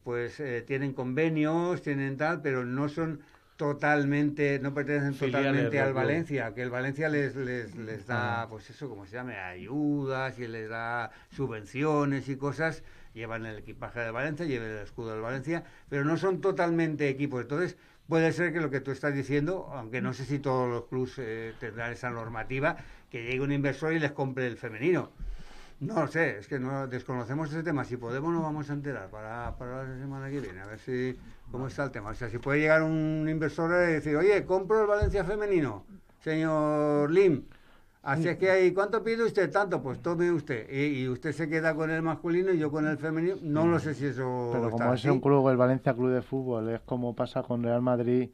A: pues eh, tienen convenios, tienen tal, pero no son totalmente, no pertenecen totalmente al Valencia, que el Valencia les, les, da, pues eso, como se llama, ayudas y les da subvenciones y cosas, llevan el equipaje de Valencia, llevan el escudo del Valencia, pero no son totalmente equipos. entonces puede ser que lo que tú estás diciendo, aunque no sé si todos los clubes eh, tendrán esa normativa, que llegue un inversor y les compre el femenino. No sé, es que no desconocemos ese tema. Si podemos, nos vamos a enterar para, para la semana que viene. A ver si cómo está el tema. O sea, si puede llegar un inversor y decir, oye, compro el Valencia femenino, señor Lim. Así es que ahí, ¿cuánto pide usted? Tanto, pues tome usted. Y, usted se queda con el masculino y yo con el femenino. No lo sé si eso. Pero como es un club,
D: el Valencia Club de Fútbol, es como pasa con Real Madrid.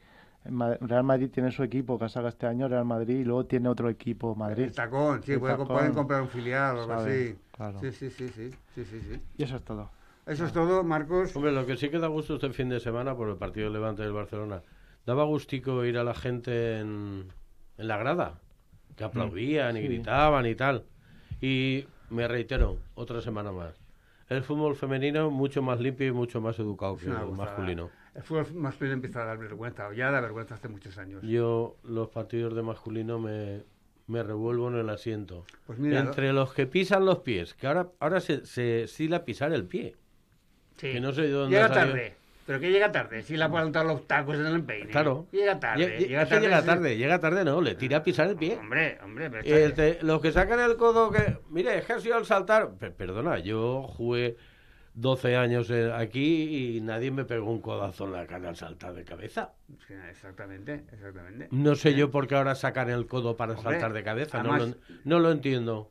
D: Real Madrid tiene su equipo que saca este año, Real Madrid, y luego tiene otro equipo, Madrid. El tacón, sí, pueden comprar un filial o algo así.
A: sí, sí, sí, sí, sí, sí. Y eso
D: es
B: todo. Eso es todo, Marcos. Hombre, lo que sí que da gusto este fin de semana por el partido Levante del Barcelona. Daba gustico ir a la gente en, la grada, que mm. aplaudían y gritaban y tal. Y me reitero, otra semana más. El fútbol femenino mucho más limpio y mucho más educado que el masculino.
A: El fútbol masculino empieza a dar vergüenza, ya da vergüenza hace muchos años.
B: Yo los partidos de masculino me, revuelvo en el asiento. Pues Entre los que pisan los pies, que ahora, ahora se, se la pisar el pie. Llega tarde.
A: Pero que llega tarde, si le ha los tacos en el peine. Claro. Llega tarde. Llega, tarde,
B: llega tarde, no, le tira a pisar el pie. Hombre, eh, Los que sacan el codo que. Mire, es que ha al saltar. Perdona, yo jugué 12 años eh, aquí y nadie me pegó un codazo en la cara al saltar de cabeza.
A: exactamente, exactamente.
B: No sé eh. yo por qué ahora sacan el codo para saltar de cabeza, no, no lo entiendo.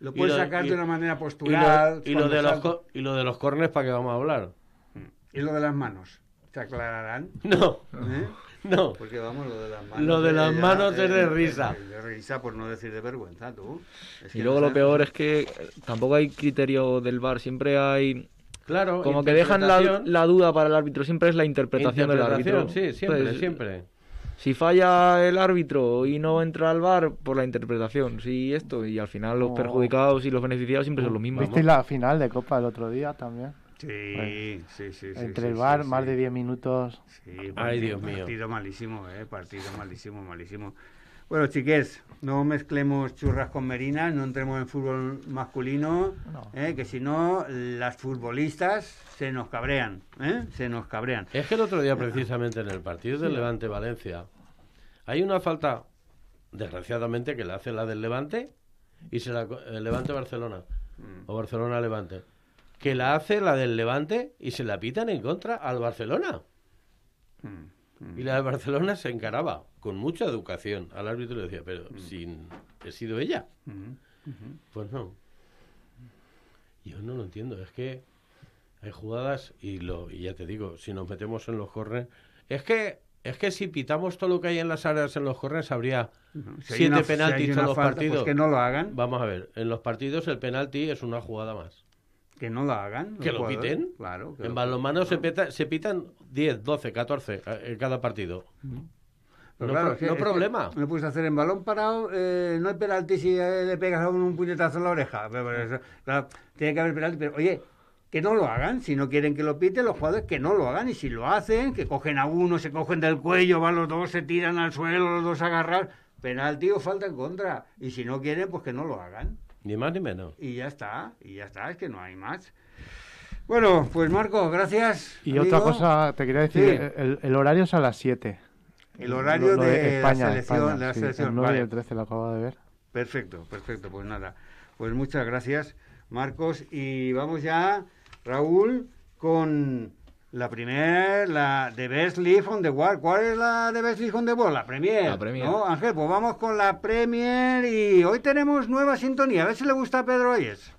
B: Lo puedes sacar de una manera postural. Y lo, de los, y de los cornes, ¿para qué vamos a hablar?
A: Y lo de las manos. ¿Se aclararán? No. ¿Eh? [LAUGHS] No. Porque vamos, lo de las manos. Lo de las manos es de risa. De risa, por no decir de vergüenza, tú. y luego lo
C: peor es que eh, tampoco hay criterio del bar, siempre hay. Claro, como que dejan la, duda para el árbitro, siempre es la interpretación, de del árbitro. Sí, siempre, pues, siempre si falla el árbitro y no entra al bar por la interpretación, sí esto, y al final los perjudicados y los beneficiados siempre son los mm. mismos. ¿Viste la
D: final de Copa el otro día también?
A: Sí, pues, sí, sí, Entre el bar, más de 10 minutos. Sí, Ay, Dios mío. partido malísimo, eh, partido malísimo, malísimo. Bueno, chiques, no mezclemos churras con merinas, no entremos en fútbol masculino, eh, que si no, las futbolistas se nos cabrean,
B: eh, se nos cabrean. Es que el otro día, eh, precisamente, en el partido del Levante-Valencia, hay una falta, desgraciadamente, que la hace la del Levante y se la... Levante-Barcelona, mm. o Barcelona-Levante, que la hace la del Levante y se la pitan en contra al Barcelona. Mm. Y la de Barcelona se encaraba con mucha educación al árbitro le decía, pero mm. sin he sido
E: ella. Mm-hmm. Mm-hmm.
B: Pues no. Yo no lo entiendo, es que hay jugadas y lo y ya te digo, si nos metemos en los corners, es que es que si pitamos todo lo que hay en las áreas en los corners habría mm-hmm. siete penaltis en los pues partidos. que no lo hagan. Vamos a ver, en los partidos el penalti es una jugada más. Que no lo hagan. Que lo piten. Claro. en balonmano se, se pitan 10, 12, 14 en cada partido.
E: Pero no, claro, no problema.
A: No puedes hacer en balón parado, eh, no hay penalti si eh, le pegas a un, un puñetazo en la oreja. tiene que haber penalti, pero oye, que no lo hagan. Si no quieren que lo piten, los jugadores que no lo hagan. Y si lo hacen, que cogen a uno, se cogen del cuello, van los dos, se tiran al suelo, los dos a agarrar. Penalti o falta en contra. Y si no quieren, pues que no lo hagan. Ni más ni menos. Y ya está, y ya está, es que no hay más. Bueno, pues Marcos, gracias. Y otra cosa, te quería decir,
D: el, horario es a las 7. El horario de, España, la selección. El 9 y el 13 lo acabo de ver.
A: Perfecto, perfecto, pues nada. Pues muchas gracias, Marcos. Y vamos ya, Raúl, con la primera, la de Best Leaf on the World. ¿Cuál es la de Best Leaf on the World? La Premier. La Premier. ¿no? Ángel, pues vamos con la Premier y hoy tenemos nueva sintonía. A ver si le gusta a Pedro Ayes.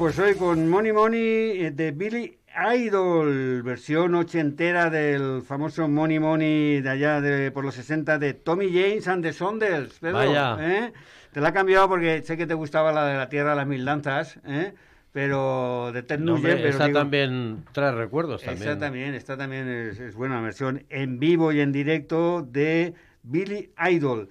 A: pues hoy con Money Money eh, de Billy Idol, versión ochentera del famoso Money Money de allá de, por los 60 de Tommy James and the Saunders. ¿eh? Te la ha cambiado porque sé que te gustaba la de la Tierra de las Mil Lanzas, ¿eh? pero de Ted no, esa también trae recuerdos también. Esa también, esta también es, es buena versión en vivo y en directo de Billy Idol.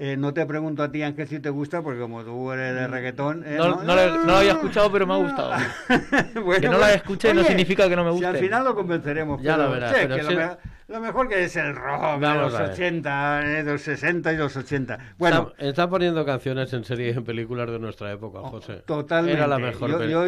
A: Eh, no te pregunto a ti, Ángel, si te gusta, porque como tú eres de mm. reggaetón... Eh, no, lo, había escuchado, pero me ha gustado. [LAUGHS] que no la escuché no significa que no me guste. Si al final lo convenceremos. Ya lo mejor que es el rock de los 80, eh, de los 60 y los 80. Bueno,
B: está, poniendo canciones en series y en películas de nuestra época, José. Totalmente. Yo,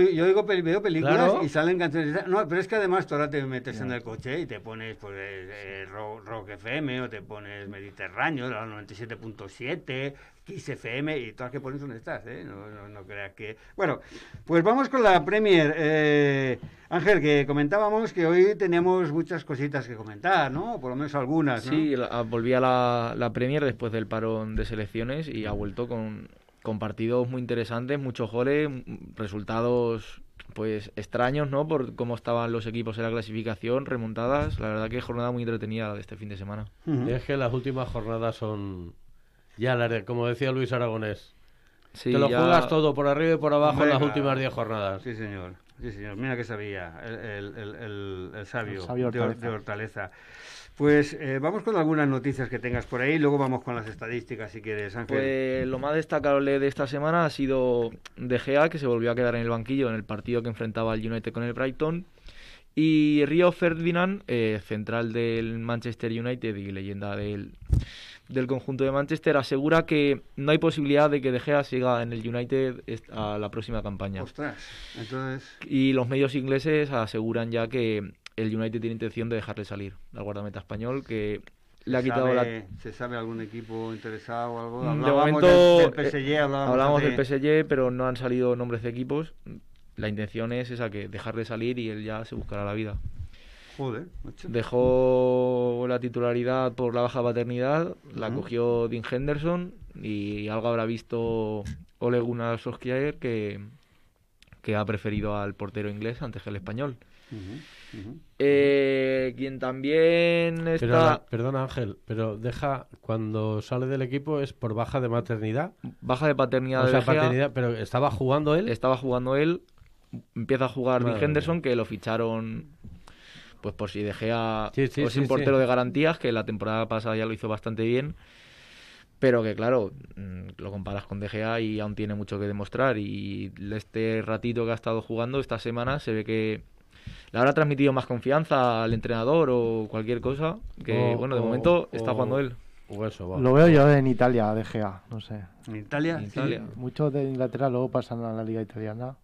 A: veo películas y salen canciones. No, pero es que además ahora te metes en el coche y te pones pues, eh, eh, rock, FM o te pones Mediterráneo, la 97.7, cfm y todas que ponen son estás, ¿eh? No, no, creas que... Bueno, pues vamos con la Premier. Eh, Ángel, que comentábamos que hoy tenemos muchas cositas que comentar, ¿no? Por lo menos algunas, Sí, ah, volví
C: a la, la Premier después del parón de selecciones y ha vuelto con, partidos muy interesantes, muchos goles, resultados pues extraños, ¿no? Por cómo estaban los equipos en la clasificación, remontadas. La verdad que jornada muy entretenida de este fin de semana. es que las últimas jornadas son ya, la, como decía Luis Aragonés. te lo
B: juegas todo, por arriba y por abajo, en las últimas
A: 10 jornadas. Sí, señor. Sí, señor. Mira que sabía el, sabio, De, Hortaleza. Pues eh, vamos con algunas noticias que tengas por ahí, luego vamos con las estadísticas si quieres, Ángel. Pues, lo más destacable de esta semana ha
C: sido De Gea, que se volvió a quedar en el banquillo en el partido que enfrentaba el United con el Brighton. Y Río Ferdinand, eh, central del Manchester United y leyenda del, del conjunto de Manchester asegura que no hay posibilidad de que De Gea siga en el United a la próxima campaña. Y los medios ingleses aseguran ya que el United tiene intención de dejarle salir al guardameta español, que le ha quitado la...
A: ¿Se sabe algún equipo interesado o algo? Hablábamos del, PSG, hablamos
C: del eh, PSG, eh, pero no han salido nombres de equipos. La intención es esa, que dejarle salir y él ya se buscará la vida. Joder, Dejó la titularidad por la baja paternidad, la cogió Dean Henderson y algo habrá visto Ole Gunnar Solskjaer que, ha preferido al portero inglés antes que el español. Eh, quien también está. perdona, Ángel, pero deja cuando sale del equipo es por baja de maternidad. Baja de paternidad. O sea, paternidad, pero estaba jugando él. Estaba jugando él. Empieza a jugar Dean Henderson, que lo ficharon pues por si DGA a es un portero de garantías, que la temporada pasada ya lo hizo bastante bien. Pero que claro, mm, lo comparas con DGA y aún tiene mucho que demostrar. Y este ratito que ha estado jugando esta semana se ve que le habrá transmitido más confianza al entrenador o cualquier cosa. Que bueno, de momento está jugando él.
A: Lo veo
D: yo en Italia, DGA, no sé.
A: ¿En Italia?
C: muchos de
D: Inglaterra luego pasan a la liga italiana.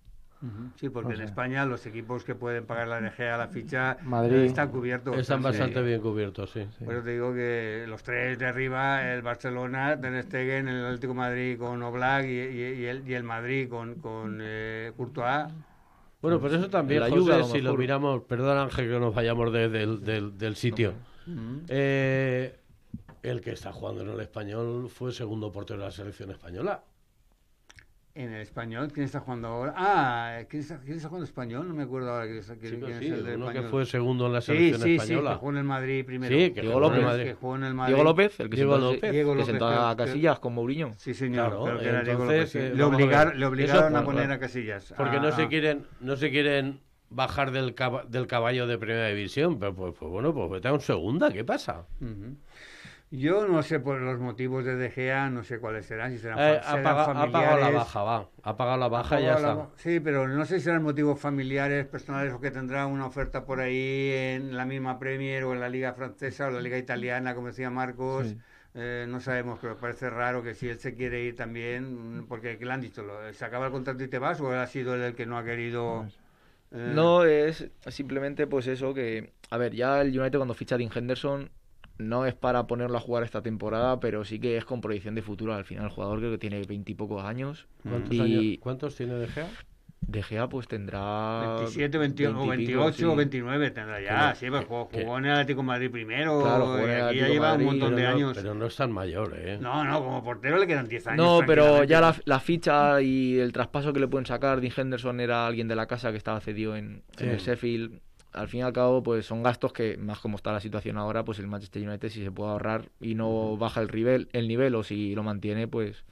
A: Sí, porque en España los equipos que pueden pagar la energía, la ficha, están cubiertos. Están bastante bien
D: cubiertos, sí,
A: sí. te digo que los tres de arriba, el Barcelona, Den Stegen, el Atlético Madrid con Oblak y, el, Madrid con, con eh, Courtois. Bueno, pero eso también, ayuda, si lo miramos,
B: perdón Ángel que nos vayamos del, del, sitio. Eh,
A: el que está jugando en el español fue segundo portero de la selección española en el español, ¿quién está jugando ahora? Ah, ¿quién está, quién está jugando español? No me acuerdo ahora quién, quién, sí, pues sí, es el del español. que fue segundo en la selección española. Sí, que jugó en el Madrid primero. Sí, que Diego López. jugó en el Madrid. Diego
B: López, el que Diego López. Diego López, que sentó a Casillas
C: con Mourinho. Sí, señor. pero que era entonces, Diego López. Eh,
B: le, obligaron a poner a Casillas. Porque no se ah. quieren, no se quieren bajar del, del caballo de primera división. Pero pues, pues bueno, pues está en segunda, ¿qué pasa?
E: Uh
A: yo no sé por los motivos de DGA, no sé cuáles serán, si serán, eh, familiares. Ha pagado la baja, va. Ha pagado la baja y ya está. Sí, pero no sé si serán motivos familiares, personales o que tendrá una oferta por ahí en la misma Premier o en la Liga Francesa o la Liga Italiana, como decía Marcos. Eh, no sabemos, pero parece raro que si él se quiere ir también, mm, porque le han dicho, ¿se acaba el contrato y te vas o ha sido él el que no ha querido...? Eh.
C: No, es simplemente pues eso que... A ver, ya el United cuando ficha a Dean Henderson no es para ponerlo a jugar esta temporada, pero sí que es con proyección de futuro. Al final, el jugador creo que tiene veintipocos años. ¿Cuántos, años. ¿Cuántos tiene De Gea? De Gea pues tendrá... 27, 28 29
A: tendrá ya. Sí, pues, jugó, en el Atlético Madrid primero. Claro, ya lleva un montón de años.
C: Pero no es tan mayor, ¿eh? No, no, como
A: portero le quedan 10 años. No, pero ya
C: la, ficha y el traspaso que le pueden sacar, Dean Henderson era alguien de la casa que estaba cedido en, en el Sheffield al fin y al cabo, pues son gastos que, más como está la situación ahora, pues el Manchester United, si se puede ahorrar y no baja el nivel, el nivel o si lo mantiene, pues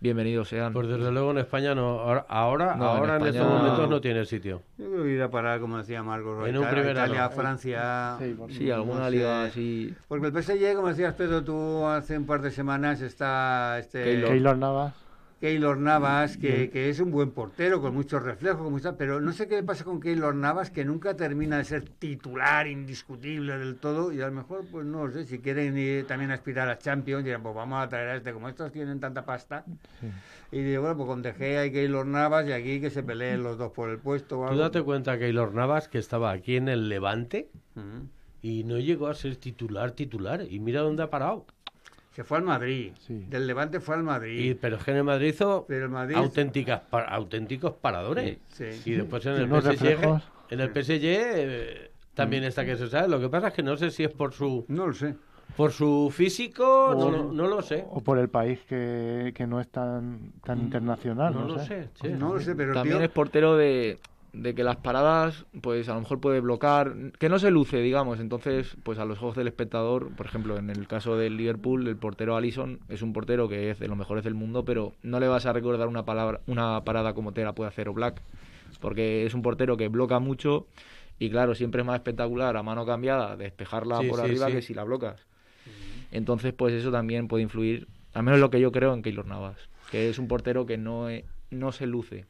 C: bienvenidos sean. Pues desde luego en España no, ahora, ahora, en, estos momentos no. tiene sitio.
A: Yo creo que ir a parar, como decía Marcos, en Italia, Francia. Sí, sí alguna así. Porque el PSG, como decías Pedro, tú hace un par de semanas está este Keylor Navas. Keylor Navas, que, es un buen portero, con muchos reflejos, como pero no sé qué le pasa con Keylor Navas, que nunca termina de ser titular indiscutible del todo, y a lo mejor, pues no sé, si quieren ir, también aspirar a Champions, dirán, pues vamos a traer a este, como estos tienen tanta pasta, y digo, bueno, pues con De Gea y Keylor Navas, y aquí que se peleen los dos por el puesto. Tú date
B: cuenta, Keylor Navas, que estaba aquí en el Levante, y no llegó a ser titular, titular, y mira dónde ha parado fue al Madrid. Del Levante fue al Madrid. pero es que en el Madrid hizo Auténticas, auténticos paradores. Y después en el PSG, en el PSG eh, también mm. está que se sabe. Lo que pasa es que no sé si es por su... No lo sé.
D: Por su físico, no, lo sé. O por el país que, no es tan, tan mm. internacional. No, lo sé.
A: pero. También es
C: portero de, de que las paradas, pues a lo mejor puede bloquear, que no se luce, digamos. Entonces, pues a los ojos del espectador, por ejemplo, en el caso del Liverpool, el portero Allison es un portero que es de los mejores del mundo, pero no le vas a recordar una, palabra, una parada como te la puede hacer Black, porque es un portero que bloca mucho y claro, siempre es más espectacular a mano cambiada despejarla por arriba que si la blocas. Entonces, pues eso también puede influir, al menos lo que yo creo en Keylor Navas, que es un portero que no, eh,
A: no se luce.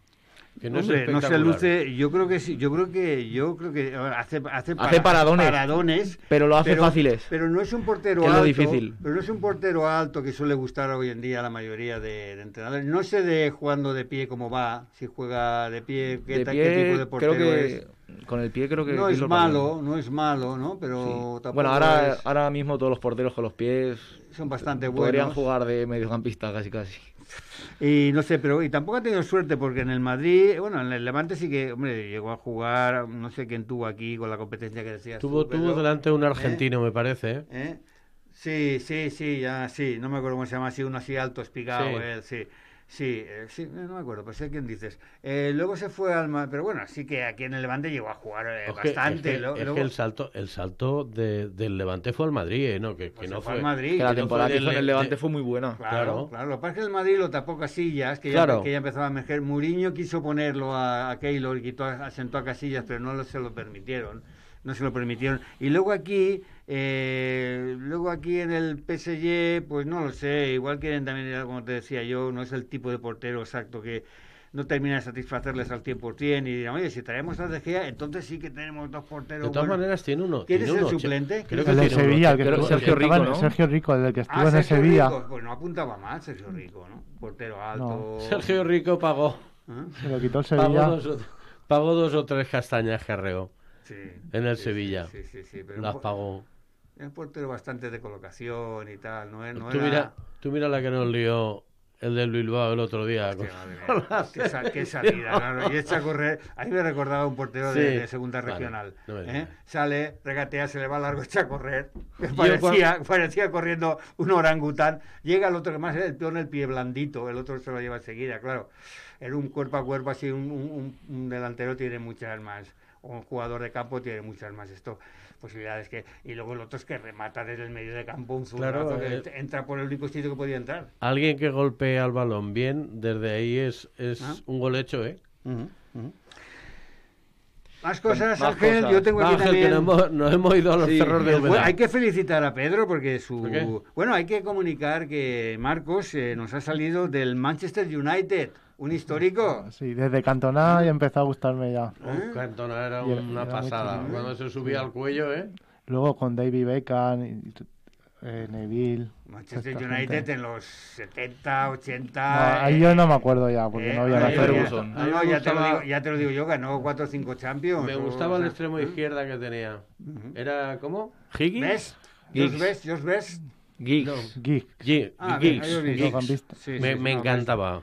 A: Que no, se luce, yo creo que sí, yo creo que yo creo que hace hace, paradones, paradones, pero lo hace fáciles. Pero no es un portero alto, difícil. pero no es un portero alto que suele gustar hoy en día a la mayoría de, entrenadores. No sé de jugando de pie cómo va, si juega de pie, qué, tipo de portero que... es
C: con el pie creo que no es, malo
A: no es malo no pero tampoco bueno ahora
C: ahora mismo todos los porteros con los pies
A: son bastante buenos podrían jugar de mediocampista casi casi [LAUGHS] Y no sé, pero y tampoco ha tenido suerte porque en el Madrid, bueno, en el Levante sí que, hombre, llegó a jugar, no sé quién tuvo aquí con la competencia que decías. Tuvo, tuvo delante un ¿Eh? argentino, me parece. ¿eh? ¿Eh? Sí, sí, sí, ya, sí, no me acuerdo cómo se llama, así uno así alto, espigado, sí. Sí, eh, sí, no me acuerdo, pero sé quién dices. Eh, luego se fue al... Pero bueno, sí que aquí en el Levante llegó a jugar eh, bastante. Es el
B: salto, el salto del Levante fue al Madrid, ¿no? Que, no fue al Madrid. la
A: temporada que hizo en el Levante fue muy buena. Claro, claro, claro. Lo que es que el Madrid lo tapó Casillas, que ya, ya empezaba a mejer. Muriño quiso ponerlo a, Keylor y quitó, asentó a Casillas, pero no se lo permitieron no se lo permitieron. Y luego aquí, eh, luego aquí en el PSG, pues no lo sé, igual quieren también, como te decía yo, no es el tipo de portero exacto que no termina de satisfacerles al 100% y dirán, oye, si traemos a De entonces sí que tenemos dos porteros. De todas maneras tiene uno. ¿Quieres es el suplente? el de Sevilla, el que Sergio Rico, Sergio Rico, el que ah, estuvo en Sevilla. Pues no apuntaba más Sergio Rico, ¿no? Portero alto. Sergio
B: Rico pagó. ¿Ah? Se lo quitó el Sevilla. Pagó dos, o, tres castañas, carreo en el Sevilla. Sí, un
A: portero bastante de colocación y tal. No, no tú, mira,
B: tú la que nos lió el del Bilbao el otro día.
A: [LAUGHS]
B: qué, salida,
A: Ahí me recordaba un portero de, segunda regional. ¿eh? Sale, regatea, se le va largo, echa a correr. [LAUGHS] Parecía, corriendo un orangután. Llega el otro, que más el peón, el pie blandito. El otro se lo lleva enseguida, claro. Era un cuerpo a cuerpo así, un, delantero tiene muchas armas un jugador de campo tiene muchas más esto, posibilidades que... Y luego el otro es que remata desde el medio de campo un eh, entra por el único sitio que podía entrar.
B: Alguien que golpea al balón bien, desde ahí es, es ah. un gol hecho, ¿eh?
A: Más cosas, Ángel. Yo tengo aquí Ángel, Que nos, hemos, ido a los de Hay que felicitar a Pedro porque su. bueno, hay que comunicar que Marcos eh, nos ha salido del Manchester United. Un histórico. Ah,
D: sí, desde Cantona y empezó a gustarme ya.
A: Ah. era una pasada.
B: Cuando se subía al
A: cuello, ¿eh?
D: Luego con David Beckham. Y eh, Neville.
A: Manchester United en los 70, 80. ahí yo
D: no me acuerdo ya, porque eh, no había Ferguson. Ah,
A: no, ya, te lo digo, ya te lo digo yo, ganó 4 o 5 Champions. Me gustaba el extremo ¿eh? izquierda
B: que tenía. ¿Era cómo? ¿Higgins? ¿Jos ves? ¿Jos ves? Giggs. Giggs.
A: Ah, me
D: pues. encantaba.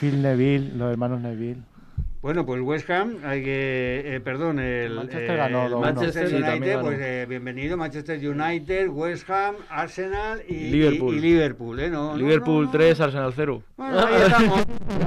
D: Phil Neville, los hermanos Neville.
A: Bueno, pues West Ham, hay que, eh, perdón, el eh, Manchester, United, pues eh, bienvenido Manchester United, West Ham, Arsenal y Liverpool. Y, Liverpool,
C: ¿eh? 3, Arsenal 0.
A: Bueno, ahí estamos,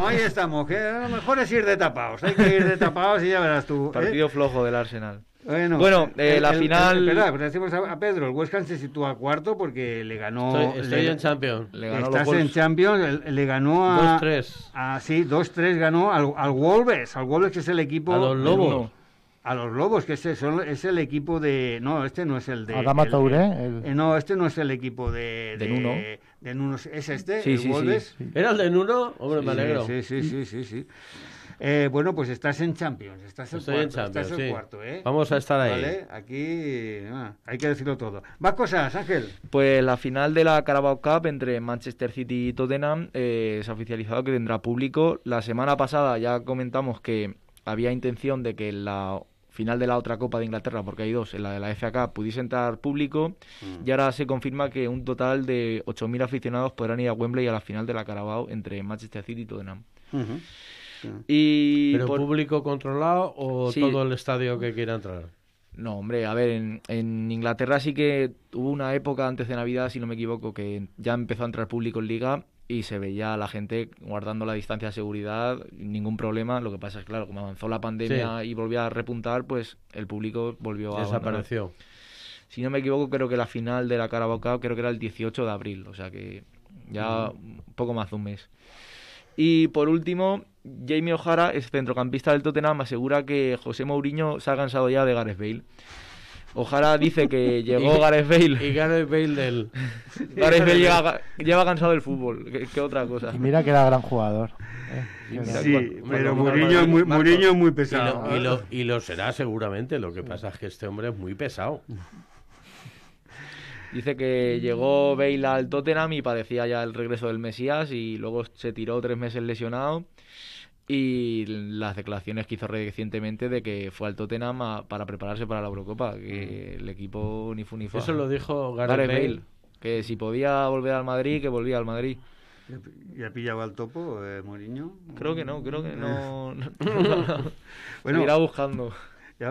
A: ahí estamos, que a lo mejor es ir de tapados, hay que
C: ir de tapados y ya verás tú. ¿eh? Partido flojo del Arsenal.
A: Bueno, eh, la final. El, pero decimos a Pedro, el West Ham se sitúa cuarto porque le ganó. Estoy, en Champions. estás en Champions, le, ganó a. 2-3. Sí, 2-3 ganó al, Wolves. Al Wolves, que es el equipo. A los Lobos. A los Lobos, que es el equipo de. No, este no es el de. Adama el, eh, no, este no es el equipo de. De, de Nuno. De Nuno. ¿Es este? Sí, el Wolves. ¿Era el de Nuno? Hombre, me alegro. Sí, sí, sí, sí. sí. Eh, bueno, pues estás en Champions, estás en cuarto, ¿eh? Vamos a estar ahí. ¿Vale? Aquí ah, hay que decirlo todo. Más cosas, Ángel. Pues la final
C: de la Carabao Cup entre Manchester City y Tottenham eh, se ha oficializado que tendrá público. La semana pasada ya comentamos que había intención de que la final de la otra Copa de Inglaterra, porque hay dos, en la de la FA pudiese entrar público, mm. y ahora se confirma que un total de 8.000 aficionados podrán ir a Wembley a la final de la Carabao entre Manchester City y Tottenham. Y ¿Pero
B: público controlado o todo el
C: estadio que quiera entrar? No, hombre, a ver, en, Inglaterra sí que hubo una época antes de Navidad, si no me equivoco, que ya empezó a entrar público en liga y se veía a la gente guardando la distancia de seguridad, ningún problema. Lo que pasa es, que, claro, como avanzó la pandemia y volvió a repuntar, pues el público volvió a... Desapareció. Si no me equivoco, creo que la final de la Carabao creo que era el 18 de abril, o sea que ya mm. poco más de un mes. Y por último, Jamie O'Hara, es centrocampista del Tottenham, asegura que José Mourinho se ha cansado ya de Gareth Bale. O'Hara dice que [LAUGHS] llegó Gareth Bale. Y Gareth Bale del. [LAUGHS] Gareth Bale [LAUGHS] lleva, cansado del fútbol, ¿Qué otra cosa. Y
D: mira que era gran jugador.
C: sí, ¿eh?
B: pero Mourinho es, muy, pesado. y lo será seguramente, lo que
C: pasa es que este hombre es muy pesado. Dice que llegó Bale al Tottenham y padecía ya el regreso del Mesías y luego se tiró tres meses lesionado. Y las declaraciones que hizo recientemente de que fue al Tottenham para prepararse para la Eurocopa, que mm. el equipo ni fu ni Eso lo dijo Gareth, Bale. Que si
A: podía volver al Madrid, que volvía al Madrid. ¿Y pillaba pillado al topo, Moriño? Eh, Mourinho? Creo que no, creo que no. [LAUGHS] bueno, irá buscando.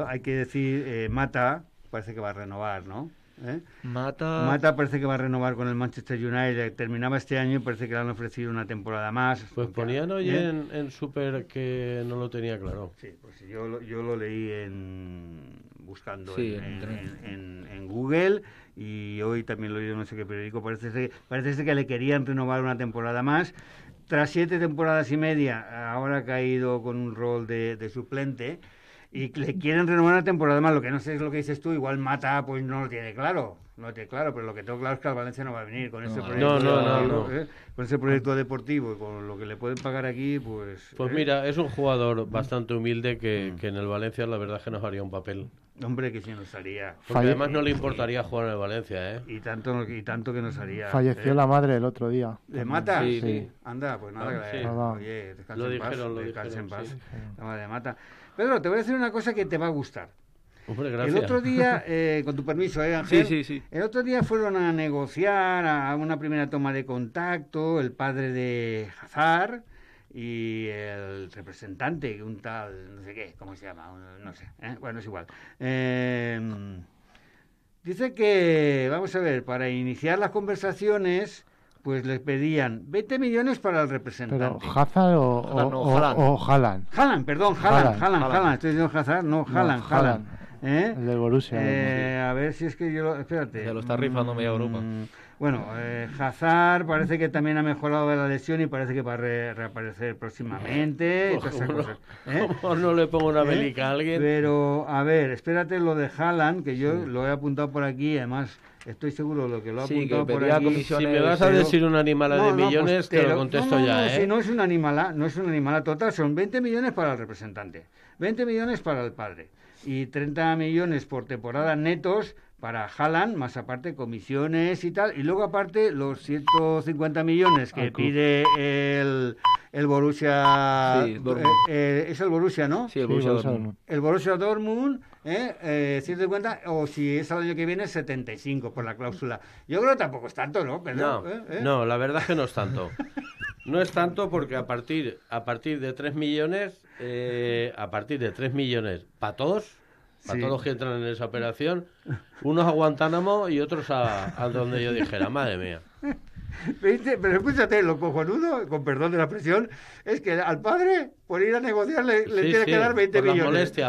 A: hay que decir, eh, Mata parece que va a renovar, ¿no? ¿Eh? Mata. Mata parece que va a renovar con el Manchester United. Terminaba este año y parece que le han ofrecido una temporada más. Pues ponían hoy ¿Eh? en, Super que no lo tenía claro. Sí, pues yo, lo, yo lo leí en buscando en, Google y hoy también lo leí no sé qué periódico. Parece, parece que le querían renovar una temporada más tras siete temporadas y media, ahora ha caído con un rol de, de suplente, y le quieren renovar la temporada más. Lo que no sé es lo que dices tú, igual Mata pues no lo tiene claro. No lo tiene claro, pero lo que tengo claro es que al Valencia no va a venir con ese proyecto. Eh, con ese proyecto deportivo y con lo que le pueden pagar aquí, pues. Pues eh. mira,
B: es un jugador mm. bastante humilde mm. que, en el Valencia la verdad es que nos haría un papel.
A: Hombre, que si nos haría. además no le importaría jugar en el Valencia, ¿eh? Y tanto, y tanto que nos haría. Falleció ¿eh? la madre el otro día. ¿Le mata? Sí, sí. Anda, pues nada, ah, Oye, en paz. Lo dijeron, lo en paz. La madre mata. Pedro, te voy a decir una cosa que te va a gustar. Hombre, el otro día, [LAUGHS] eh, con tu permiso, ¿eh, Ángel? El otro día fueron a negociar a una primera toma de contacto el padre de Hazar y el representante, un tal, no sé qué, ¿cómo se llama? No sé, ¿eh? bueno, es igual. Em, dice que, vamos a ver, para iniciar las conversaciones pues le pedían 20 millones para el representante. Pero
D: Hazard o, o, Haaland.
A: Haaland. perdón, Haaland, Haaland, Haaland, Estoy diciendo Hazard, no, Haaland, no, Haaland.
D: ¿Eh? El del Borussia. Eh,
A: a ver si es que yo... espérate. Se lo está rifando media Europa. Mm, bueno, eh, Hazard parece que también ha mejorado de la lesión y parece que va a reaparecer próximamente. Pues, [LAUGHS] ¿cómo, no, ¿Eh? ¿cómo no le pongo una melica a alguien? Pero, a ver, espérate lo de Haaland, que yo lo he apuntado por aquí, además estoy seguro de lo que lo ha apuntado por aquí. Si me vas a decir un animalada de millones, pues te, lo contesto ya. Si ¿eh? no es un animal ah, no es un total, son 20 millones para el representante, 20 millones para el padre y 30 millones por temporada netos para Haaland, más aparte comisiones y tal, y luego aparte los 150 millones que pide el, el Borussia... Eh, eh, es el Borussia, ¿no? Sí, el Borussia, Dortmund. El Borussia Dortmund ¿eh? eh cuenta o si es el año que viene, 75 por la cláusula. Yo creo que tampoco es tanto, ¿no? ¿Eh? ¿Eh? no,
B: la verdad es que no es tanto.
A: No es tanto porque a partir, a partir
B: de 3 millones, eh, a partir de 3 millones, para todos, para todos los que entran en esa operación, unos a Guantánamo y otros a, a donde yo dijera, madre mía.
A: [LAUGHS] Pero escúchate, lo cojonudo, con perdón de la presión, es que al padre, por ir a negociar, le, tiene que dar 20 millones.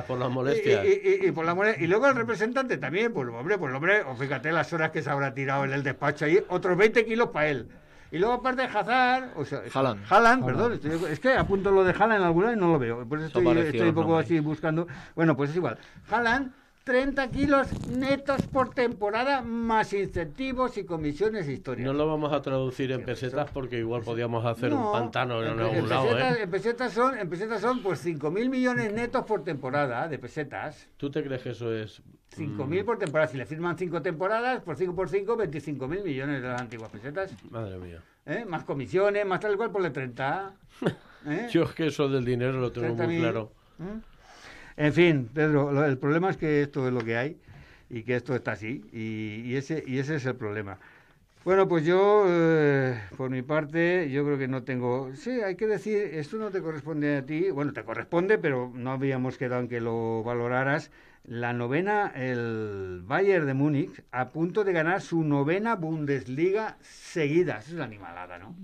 B: Por las molestias,
A: por Y, por la molestia. y luego al representante también, pues hombre, pues hombre, o fíjate las horas que se habrá tirado en el despacho ahí, otros 20 kilos para él. Y luego aparte Hazard, o sea, perdón, es que apunto lo de Haaland en alguna y no lo veo, por estoy, un poco así buscando. Bueno, pues es igual. Haaland 30 kilos netos por temporada más incentivos y comisiones históricas.
B: No lo vamos a traducir en pesetas porque igual podíamos hacer un pantano en, algún lado. ¿eh?
A: en, pesetas son, en pesetas son pues 5.000 millones netos por temporada de pesetas. ¿Tú te crees que eso es...? 5.000 mm? mil por temporada. Si le firman 5 temporadas, por 5 por 5, 25.000 millones de las antiguas pesetas. Madre mía. ¿Eh? Más comisiones, más tal cual, por la 30. Yo es que eso del dinero lo tengo muy claro. ¿Mm? En fin, Pedro, el problema es que esto es lo que hay y que esto está así y, ese, y ese es el problema. Bueno, pues yo, eh, por mi parte, yo creo que no tengo... Sí, hay que decir, esto no te corresponde a ti, bueno, te corresponde, pero no habíamos quedado en que lo valoraras. La novena, el Bayern de Múnich, a punto de ganar su novena Bundesliga seguida. Eso es la animalada, ¿no?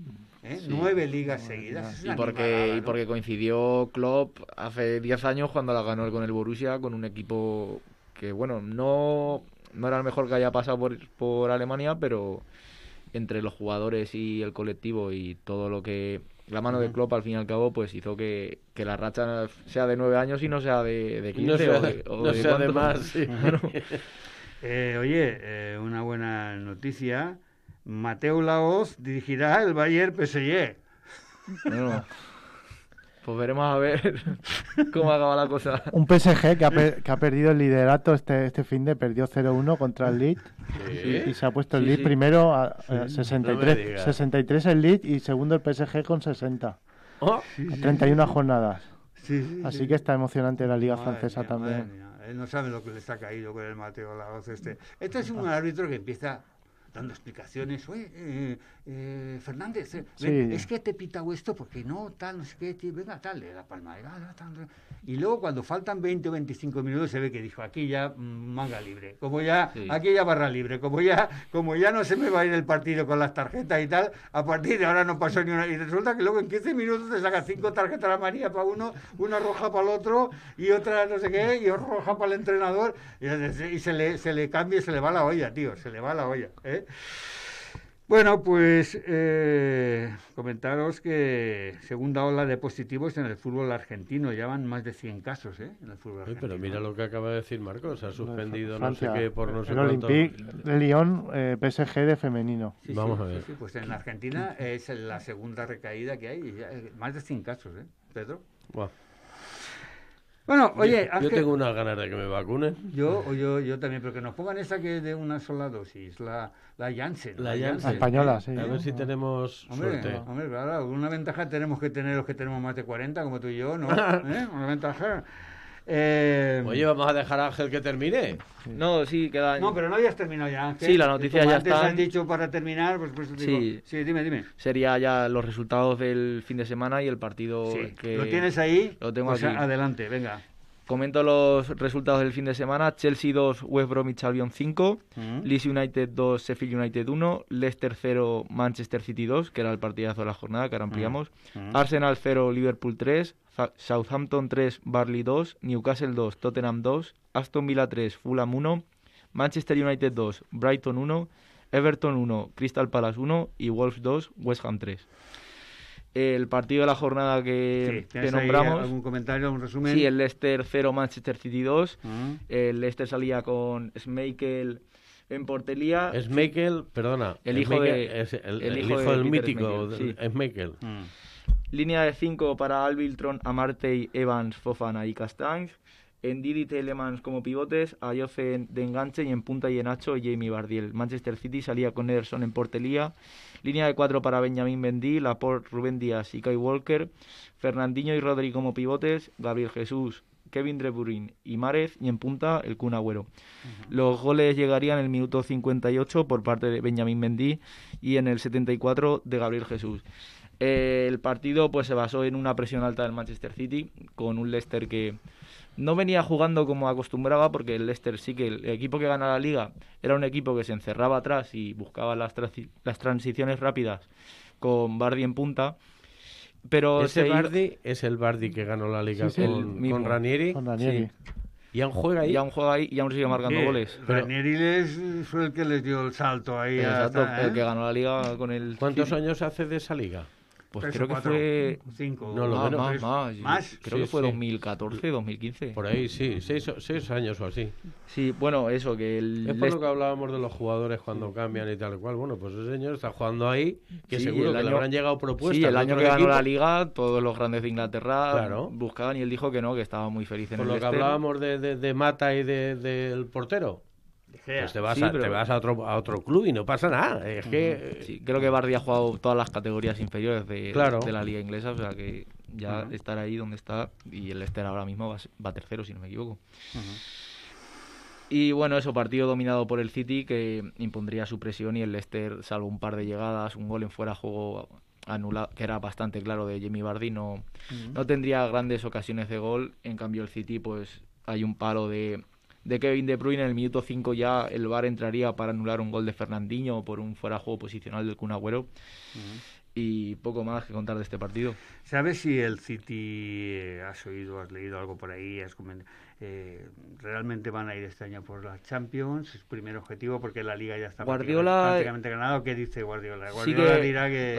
A: ¿eh? nueve ligas seguidas. Y
C: porque, y porque coincidió Klopp hace 10 años cuando la ganó con el Borussia, con un equipo que, bueno, no, no era el mejor que haya pasado por, por Alemania, pero entre los jugadores y el colectivo y todo lo que la mano de Klopp al fin y al cabo pues hizo que, la racha sea de nueve años y no sea de, de 15 o de, más. [LAUGHS]
A: Eh, oye, eh, una buena noticia Mateo Lagos dirigirá el Bayern PSG. pues veremos a ver [LAUGHS] cómo acaba la cosa. Un
D: PSG que ha, perdido el liderato este, este fin de, perdió 0-1 contra el Leeds y se ha puesto el sí, Leeds primero a, 63, 63 el Leeds y segundo el PSG con 60. A 31 jornadas. Así que está emocionante la liga francesa también.
A: Él no sabe lo que le está caído con el Mateo Lagos este. Este es un ah. árbitro que empieza dando explicaciones, oye, eh, eh Fernández, eh, es que te he pitado esto porque no, tal, no sé qué, tío, venga,
E: tal, la palma.
A: Y luego cuando faltan 20 o 25 minutos se ve que dijo, aquí ya mm, manga libre, como ya, aquí ya barra libre, como ya, como ya no se me va a ir el partido con las tarjetas y tal, a partir de ahora no pasó ni una. Y resulta que luego en 15 minutos te saca cinco tarjetas la amarillas para uno, una roja para el otro y otra no sé qué, y otra roja para el entrenador, y, y se, le, se le cambia y se le va la olla, tío, se le va la olla. ¿eh? Bueno, pues eh, comentaros que segunda ola de positivos en el fútbol argentino. Ya van más de 100 casos ¿eh? en el fútbol argentino. pero mira lo que acaba de decir Marcos. Ha
B: suspendido no sé qué
A: por no sé El Olympique
D: Lyon, eh, PSG de femenino. Vamos a ver.
A: pues en Argentina es la segunda recaída que hay. Más de 100 casos, ¿eh, Pedro? Bueno, oye, yo, tengo unas ganas de que me vacunen. Yo, yo, yo también, pero que nos pongan esa que es de una sola dosis, la, la Janssen. La, española, sí. A ver si tenemos hombre, suerte. una ventaja tenemos que tener los que tenemos más de 40, como tú y yo, ¿no? [LAUGHS] ¿Eh? Una ventaja. Eh... Oye, vamos a dejar a Ángel que termine. No, sí, queda. No, pero no habías terminado ya, Ángel. Sí, la noticia ya está. han dicho para terminar, pues, pues digo... sí.
C: sí, dime, dime. Sería ya los resultados del fin de semana y el partido sí. que. ¿Lo tienes ahí? Lo tengo pues ahí. Adelante, venga. Comento los resultados del fin de semana. Chelsea 2, West Bromwich Albion 5, mm. Leeds United 2, Sheffield United 1, Leicester 0, Manchester City 2, que era el partidazo de la jornada, que ahora ampliamos. Mm. Mm. Arsenal 0, Liverpool 3, Southampton 3, Barley 2, Newcastle 2, Tottenham 2, Aston Villa 3, Fulham 1, Manchester United 2, Brighton 1, Everton 1, Crystal Palace 1 y Wolves 2, West Ham 3 el partido de la jornada que, te nombramos. ¿Algún comentario, un resumen? Sí, el Leicester 0, Manchester City 2. Ah. El Leicester salía con Schmeichel en portelía.
B: Smeikel, perdona.
C: El hijo, del mítico Schmeichel. Mm. Línea de 5 para Albiltron, Amartey, Evans, Fofana y Castang en Didi Telemans como pivotes, a de enganche y en punta y en Nacho y Jamie Bardiel. Manchester City salía con Ederson en portería, línea de cuatro para Benjamin Mendy, Laporte, Rubén Díaz y Kai Walker, Fernandinho y Rodri como pivotes, Gabriel Jesús, Kevin Dreburin y Márez y en punta el Kun Agüero. Los goles llegarían en el minuto 58 por parte de Benjamin Mendy y en el 74 de Gabriel Jesús. el partido pues se basó en una presión alta del Manchester City con un Leicester que no venía jugando como acostumbraba porque el Leicester sí que el equipo que gana la liga era un equipo que se encerraba atrás y buscaba las, las transiciones rápidas con Bardi en punta. Pero ese Bardi es el Bardi que ganó la liga con, Ranieri. Y aún juega ahí. Y aún juega ahí y aún
A: sigue marcando goles. Ranieri fue el que les dio el salto ahí. Exacto, el ¿eh? que ganó
B: la liga con el... ¿Cuántos años hace de esa liga? Pues creo que fue. Cinco, no, Creo que fue 2014, 2015. Por ahí, sí, seis, años o así. Sí, bueno, eso, que el. Es por lo que hablábamos de los jugadores cuando cambian y tal cual. Bueno, pues ese señor está
C: jugando ahí, que seguro que le habrán llegado propuestas. Sí, el año que ganó la liga, todos los grandes de Inglaterra buscaban y él dijo que no, que estaba muy feliz en el por lo que hablábamos
B: de, de, Mata y del portero. Pues
C: te vas, a, otro, club y no pasa nada. Eh, creo que Bardi ha jugado todas las categorías inferiores de, la liga inglesa, o sea que ya estar ahí donde está y el Leicester ahora mismo va, tercero, si no me equivoco. Y bueno, eso, partido dominado por el City que impondría su presión y el Leicester, salvo un par de llegadas, un gol en fuera juego anulado, que era bastante claro de Jamie Bardi, no, no tendría grandes ocasiones de gol. En cambio, el City, pues hay un palo de de Kevin De Bruyne, en el minuto 5 ya el VAR entraría para anular un gol de Fernandinho por un fuera juego posicional del Kun
A: Agüero. Y poco más que contar de este partido. ¿Sabes si el City, eh, has oído, has leído algo por ahí, has eh, realmente van a ir este año por la Champions? Es primer objetivo porque la liga ya está prácticamente, eh, ganada. ¿Qué dice Guardiola? Guardiola dirá que...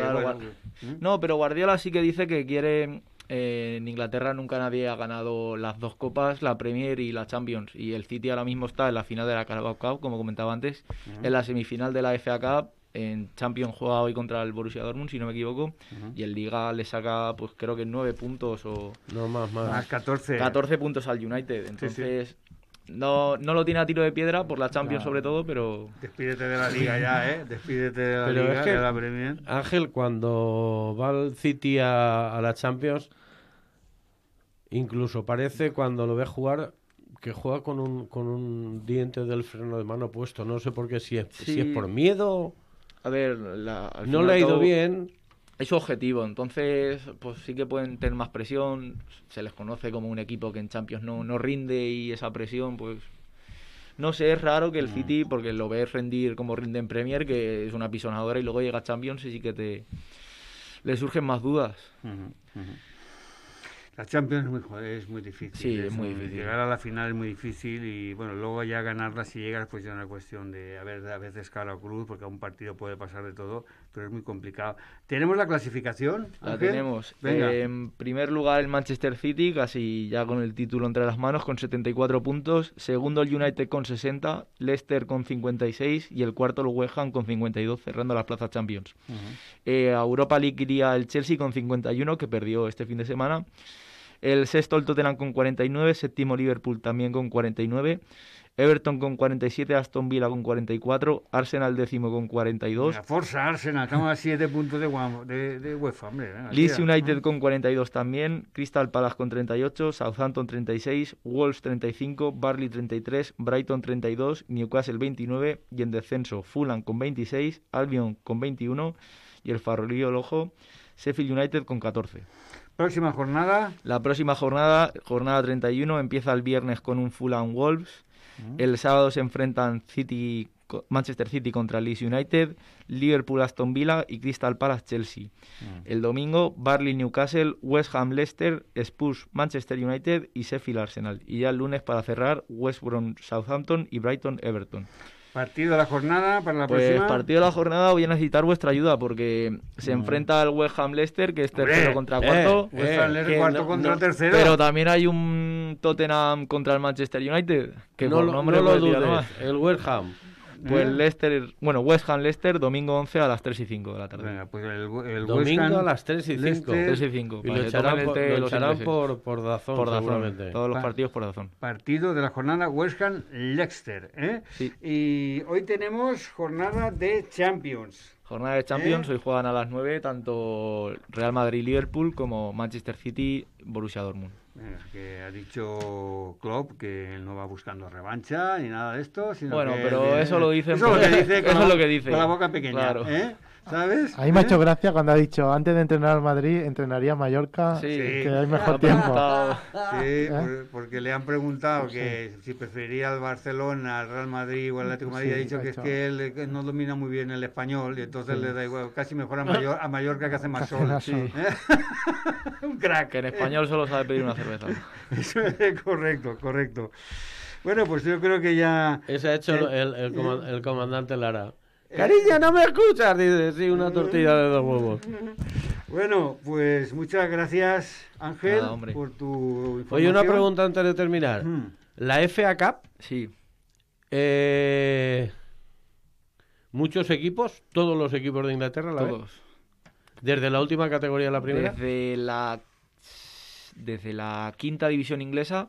A: ¿Mm? No, pero Guardiola sí que dice que quiere en
C: Inglaterra nunca nadie ha ganado las dos copas, la Premier y la Champions. Y el City ahora mismo está en la final de la Carabao Cup, como comentaba antes, en la semifinal de la FA Cup. En Champions juega hoy contra el Borussia Dortmund, si no me equivoco, y el Liga le saca, pues creo que 9 puntos o... No, más,
B: más. 14. 14
C: puntos al United. Entonces, no, no lo tiene a tiro de piedra por la Champions sobre todo, pero... Despídete de la liga ya, ¿eh? Despídete de la liga, la
A: Premier.
B: Ángel, cuando va al City a, la Champions, incluso parece cuando lo ve jugar que juega con un, diente del freno de mano puesto. No sé por qué, si es, si es por miedo...
C: A ver, la, no le ha ido bien es objetivo, entonces pues sí que pueden tener más presión, se les conoce como un equipo que en Champions no, no rinde y esa presión pues no sé, es raro que el mm. City, porque lo ves rendir como rinde en Premier, que es una pisonadora y luego llega a
A: Champions y sí que te le surgen más dudas. La Champions es muy, difícil. es, muy difícil. Llegar a la final es muy difícil y bueno, luego ya ganarla si llegas pues ya es una cuestión de a, ver, a veces cara o cruz porque a un partido puede pasar de todo, pero es muy complicado. ¿Tenemos la clasificación? La tenemos. en primer lugar el
C: Manchester City, casi ya con el título entre las manos, con 74 puntos. Segundo el United con 60, Leicester con 56 y el cuarto el West Ham con 52, cerrando las plazas Champions. Eh, a Europa League iría el Chelsea con 51, que perdió este fin de semana. El sexto el Tottenham con 49, séptimo Liverpool también con 49. Everton con 47, Aston Villa con 44, Arsenal décimo con 42. La
A: Forza Arsenal, estamos a 7 puntos de, hombre. Leeds United con
C: 42 también, Crystal Palace con 38, Southampton 36, Wolves 35, Barley 33, Brighton 32, Newcastle 29 y en descenso Fulham con 26, Albion con 21 y el Farolillo ojo Sheffield United con 14. Próxima jornada. La próxima jornada, jornada 31, empieza el viernes con un Fulham Wolves. Mm. El sábado se enfrentan City, Manchester City contra Leeds United, Liverpool Aston Villa y Crystal Palace Chelsea. Mm. El domingo, Barley Newcastle, West Ham Leicester, Spurs Manchester United y Sheffield Arsenal. Y ya el lunes para cerrar, West Brom Southampton y Brighton Everton.
A: Partido de la jornada para
C: la pues, próxima. Partido de la jornada voy a necesitar vuestra ayuda porque se enfrenta al West Ham Leicester que es tercero contra eh, cuarto. Eh, cuarto contra tercero. Pero también hay un Tottenham contra el Manchester United que no, por nombre lo, lo dudes. El West Ham pues ¿Eh? Leicester, bueno, West Ham Leicester, domingo 11 a las 3 y 5 de la tarde. Venga, pues el, el domingo a las 3 y 5. y lo echarán, por, Todos los
A: partidos por Dazón. Partido de la jornada West Ham Leicester. ¿eh? Y hoy tenemos jornada de Champions. Jornada de Champions,
C: ¿Eh? hoy juegan a las 9 tanto Real Madrid-Liverpool como Manchester City-Borussia
A: Dortmund que ha dicho Klopp que él no va buscando revancha ni nada de esto. Sino bueno, pero eso lo dice. Eso, que dice con, la boca pequeña. ¿eh? ¿Sabes? A mí me ha hecho ¿Eh?
D: gracia cuando ha dicho, antes de entrenar al Madrid, entrenaría a Mallorca, que hay mejor tiempo. Sí, ¿Eh?
A: porque le han preguntado que si preferiría al Barcelona, al Real Madrid o al Atlético Madrid, ha dicho que es que él no domina muy bien el español y entonces le da igual, casi mejor a, a Mallorca que hace más sol. ¿Eh? [LAUGHS] Un crack. en español solo
C: sabe pedir una cerveza.
A: [LAUGHS] correcto, correcto. Bueno, pues yo creo que ya...
B: Ese ha hecho el, el, comandante Lara.
A: Cariño, no me escuchas, dice, sí,
B: una tortilla de dos huevos.
A: Bueno, pues muchas gracias, Ángel, por tu información. Oye, una pregunta
B: antes de terminar. La FA Cup, sí. Eh, muchos equipos, todos los equipos de Inglaterra,
C: la todos. Desde la última categoría a la primera. Desde la desde la quinta división inglesa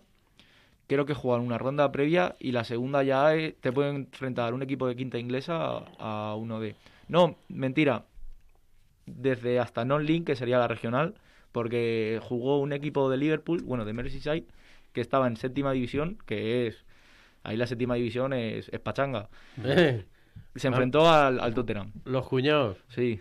C: creo que juegan una ronda previa y la segunda ya eh, te pueden enfrentar un equipo de quinta inglesa a, uno de... No, mentira. Desde hasta non-link, que sería la regional, porque jugó un equipo de Liverpool, bueno, de Merseyside, que estaba en séptima división, que es... Ahí la séptima división es, pachanga. Se enfrentó ah. al, al Tottenham. Los cuñados. Sí.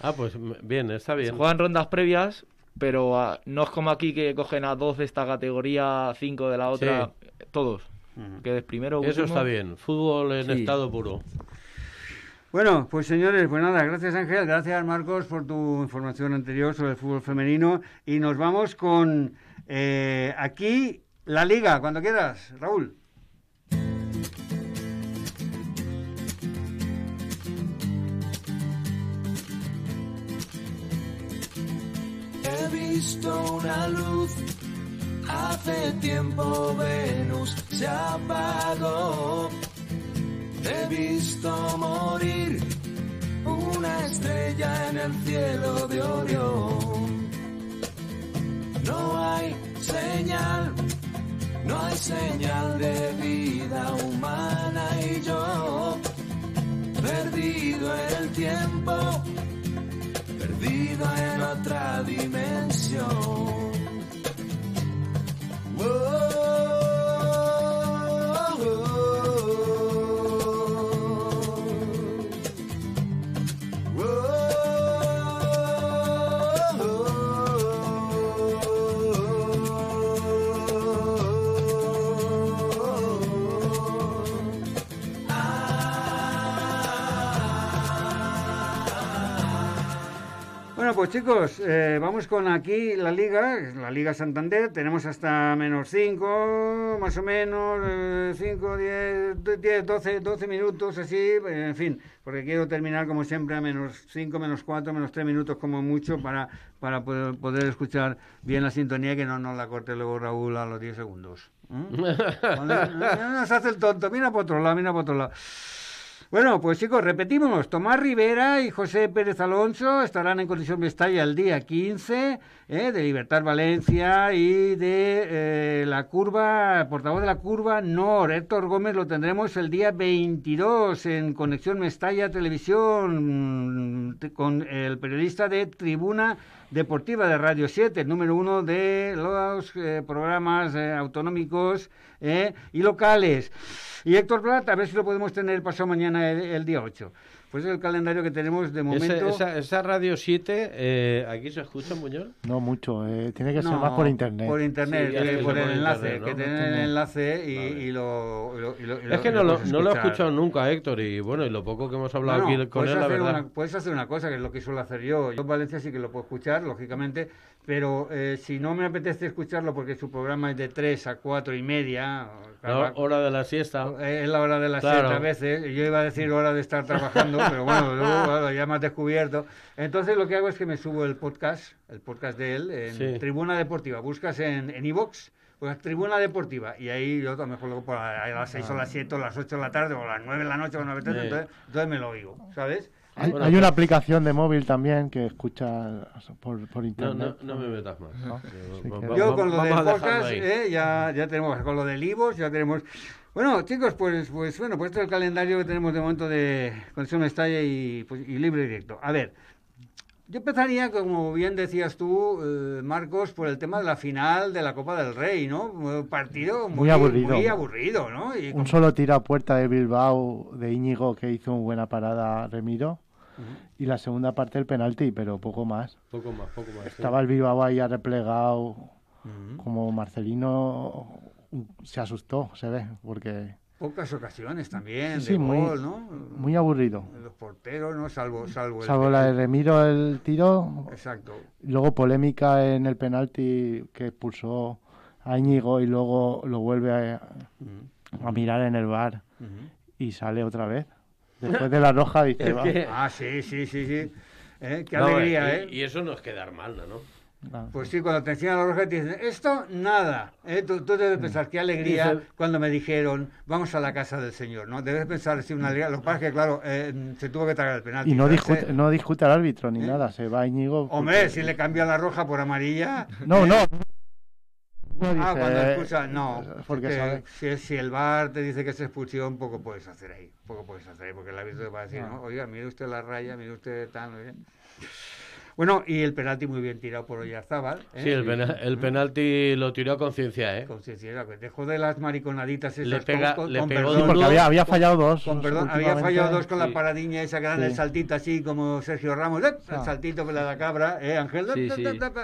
C: Ah, pues bien, está bien. Se juegan rondas previas pero ah, no es como aquí que cogen a dos de esta categoría, cinco de la otra, todos. Quedes primero. Eso está bien, fútbol en estado
A: puro. Bueno, pues señores, pues nada, gracias Ángel, gracias Marcos por tu información anterior sobre el fútbol femenino y nos vamos con eh, aquí la liga, cuando quieras, Raúl.
E: he visto una luz. Hace tiempo Venus se apagó. He visto morir una estrella en el cielo de Orión. No hay señal, no hay señal de vida humana y yo, perdido el tiempo Vida en otra dimensión.
A: pues chicos, eh, vamos con aquí la Liga, la Liga Santander. Tenemos hasta menos 5, más o menos, 5, 10, 12, 12 minutos, así, en fin, porque quiero terminar como siempre a menos 5, menos 4, menos 3 minutos como mucho para, para poder, poder escuchar bien la sintonía que no nos la corte luego Raúl a los 10 segundos. ¿Mm? [LAUGHS] Eh, eh, hace el tonto, mira por otro lado, mira por otro lado. Bueno, pues chicos, repetimos, Tomás Rivera y José Pérez Alonso estarán en Conexión Mestalla el día 15 eh, de Libertad Valencia y de eh, la curva, portavoz de la curva NOR, Héctor Gómez, lo tendremos el día 22 en Conexión Mestalla Televisión mm, con el periodista de Tribuna deportiva de Radio 7, el número uno de los eh, programas eh, autonómicos eh, y locales. Y Héctor Plata, a ver si lo podemos tener pasado mañana el, el día 8. Pues es el calendario que tenemos de momento. esa, Radio 7, eh, ¿aquí se escucha, Muñoz?
D: No mucho, eh, tiene
A: que ser más por internet. Por internet, eh, por, el enlace, que tienen el enlace y, lo, Es que no lo, he escuchado
B: nunca, Héctor, y bueno, y lo poco que hemos hablado aquí con él, la verdad.
A: puedes hacer una cosa, que es lo que suelo hacer yo. Yo en Valencia sí que lo puedo escuchar, lógicamente, pero si no me apetece escucharlo porque su programa es de 3 a 4 y media. hora de la siesta. Es la hora de la siesta a veces. Yo iba a decir hora de estar trabajando pero bueno, [LAUGHS] ya me has descubierto. Entonces lo que hago es que me subo el podcast, el podcast de él, en Tribuna Deportiva. Buscas en iVox En pues tribuna deportiva, y ahí yo a mejor a, las 6 o las 7 ah. o las 8 de la tarde o las 9 de la noche o 9 de la entonces, entonces me lo oigo, ¿sabes? Hay, una pues-
D: aplicación de móvil también que escucha por, por internet.
A: No, no, me metas más.
E: Yo, con lo de podcast, eh,
A: ya, ya tenemos, con lo del IVOS, ya tenemos bueno, chicos, pues, pues bueno, pues este es el calendario que tenemos de momento de Conexión Estalla y, pues, y Libre Directo. A ver, yo empezaría, como bien decías tú, eh, Marcos, por el tema de la final de la Copa del Rey, ¿no? partido muy, aburrido. Muy aburrido, ¿no? un
D: solo tiro a puerta de Bilbao de Íñigo que hizo una buena parada Remiro. Y la segunda parte el penalti, pero poco más. Poco más, poco más. Estaba el Bilbao ahí replegado, como Marcelino se asustó, se ve, porque...
A: Pocas ocasiones también sí, de muy, gol, ¿no? Muy aburrido. Los porteros, ¿no? Salvo, salvo, salvo el...
D: la de Remiro, el tiro. Exacto. Luego polémica en el penalti que expulsó a Íñigo y luego lo vuelve a, mirar en el bar y sale otra vez. Después de la roja dice,
A: Ah, sí, sí, sí, sí. Eh, qué alegría, eh, Y eso no es quedar mal, ¿no? Ah. Pues sí, cuando te enseñan la roja te dicen, esto nada. ¿eh? Tú, debes mm. pensar, qué alegría cuando me dijeron, vamos a la casa del Señor. no Debes pensar, sí, una mm. alegría. los que que, claro, eh, se tuvo que tragar el penalti. Y no, discute, este
D: no al árbitro ni ¿Eh? nada, se va Íñigo. Hombre, si
A: le cambian la roja por amarilla. No, no. ah, cuando expulsa, no. Porque si, el bar te dice que es expulsión, poco puedes hacer ahí. Poco puedes hacer ahí, porque el árbitro te va a decir, ah. oiga, mire usted la raya, mire usted tal. ¿no? Bueno, y el penalti muy bien tirado por Ollarzábal. ¿eh? Sí, el, mm.
B: penalti lo tiró a conciencia, ¿eh? Conciencia,
A: dejó de las mariconaditas esas. Le, con, perdón, porque había, fallado dos. Con, perdón, había fallado dos con la paradiña esa grande, el saltito así como Sergio Ramos, ¿eh? el saltito que la da cabra, ¿eh, Ángel?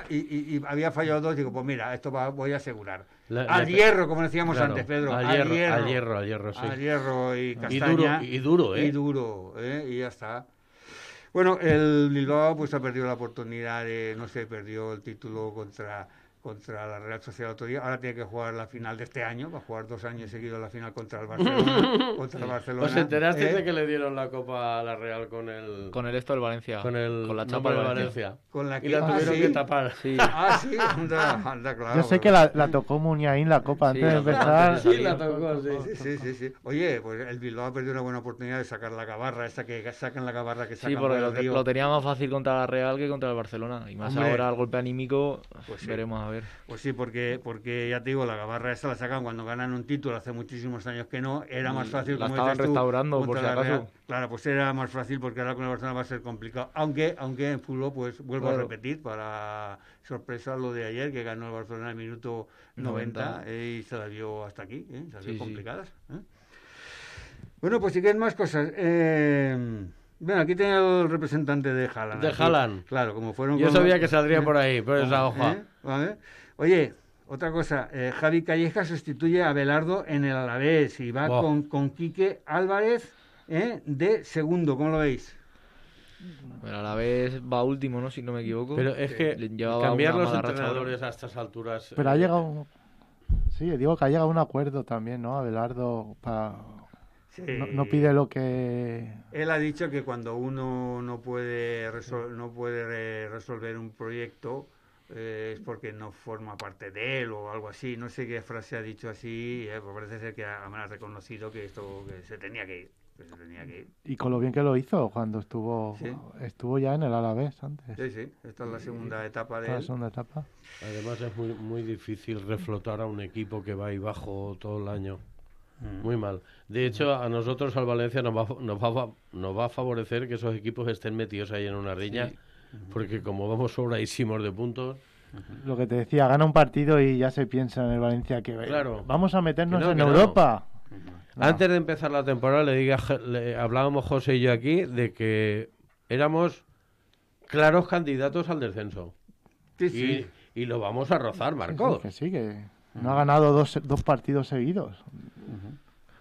A: Y, y, había fallado dos, digo, pues mira, esto voy a asegurar. al hierro, como decíamos antes, Pedro. Al hierro, al hierro, al sí. al hierro y castaña. Y duro, y duro, ¿eh? Y duro, ¿eh? Y ya está. Bueno, el Bilbao pues ha perdido la oportunidad de, no sé, perdió el título contra contra la Real Sociedad otro día. Ahora tiene que jugar la final de este año, va a jugar dos años seguidos la final contra el Barcelona. [LAUGHS] contra el Barcelona. ¿Os pues enteraste eh, de que le dieron la copa a la Real con el. Con el
C: esto del Valencia. Con, el... con la chapa del Valencia. Con la Y la ah, tuvieron que tapar. Sí. Ah,
B: sí, anda,
A: anda, claro. Yo sé que
D: la, la tocó Muñain la copa antes de empezar. Sí, la
A: tocó, sí. Sí, sí, Oye, pues el Bilbao ha perdido una buena oportunidad de sacar la cabarra, esa que sacan la cabarra que sacan. Sí, porque lo, tenía más fácil contra la Real que contra el Barcelona. Y más ahora el golpe anímico, pues veremos a ver. Pues sí, porque, porque ya te digo, la gabarra esa la sacan cuando ganan un título hace muchísimos años que no. Era más mm, fácil. La como estaban restaurando, por si acaso. Claro, pues era más fácil porque ahora con el Barcelona va a ser complicado. Aunque, aunque en fútbol, pues vuelvo a repetir, para sorpresa lo de ayer, que ganó el Barcelona en el minuto 90, eh, y se la dio hasta aquí, se las dio complicadas. Eh. Bueno, pues si quieren más cosas. Eh, bueno, aquí tenía el representante de Haaland. De Jalan, Claro, como fueron. Yo sabía que saldría por ahí, Pero [LAUGHS] esa hoja. ¿eh? Oye, otra cosa, eh, Javi Calleja sustituye a Belardo en el Alavés y va con, Quique Álvarez ¿eh? de segundo, ¿cómo lo veis? Bueno, Alavés va último, ¿no? Si no me equivoco. Pero es que cambiar los entrenadores a estas alturas. Pero ha llegado.
D: Sí, digo que ha llegado un acuerdo también, ¿no? A Belardo
A: para no, eh, pide
D: lo que...
A: Él ha dicho que cuando uno no puede, no puede resolver un proyecto eh, es porque no forma parte de él o algo así. No sé qué frase ha dicho así, eh, pues parece ser que ha, ha reconocido que esto que se tenía que ir.
D: Y con lo bien que lo hizo cuando estuvo estuvo ya en el Alavés
A: antes. Sí, sí, esta es la segunda etapa de segunda etapa. Además
B: es muy, muy difícil reflotar a un equipo que va y bajo todo el año. Mm. Muy mal. De hecho, a nosotros, al Valencia, nos va, nos, va, nos va a favorecer que esos equipos estén metidos ahí en una riña, porque como vamos sobradísimos de puntos.
D: Lo que te decía, gana un partido y ya se piensa en el Valencia que claro, vamos a meternos en Europa.
B: Antes de empezar la temporada, le, diga, hablábamos José y yo aquí de que éramos claros candidatos al descenso. Sí, y, sí. y lo vamos a rozar, Marcos. Que
D: sí, que no ha ganado dos, dos partidos seguidos.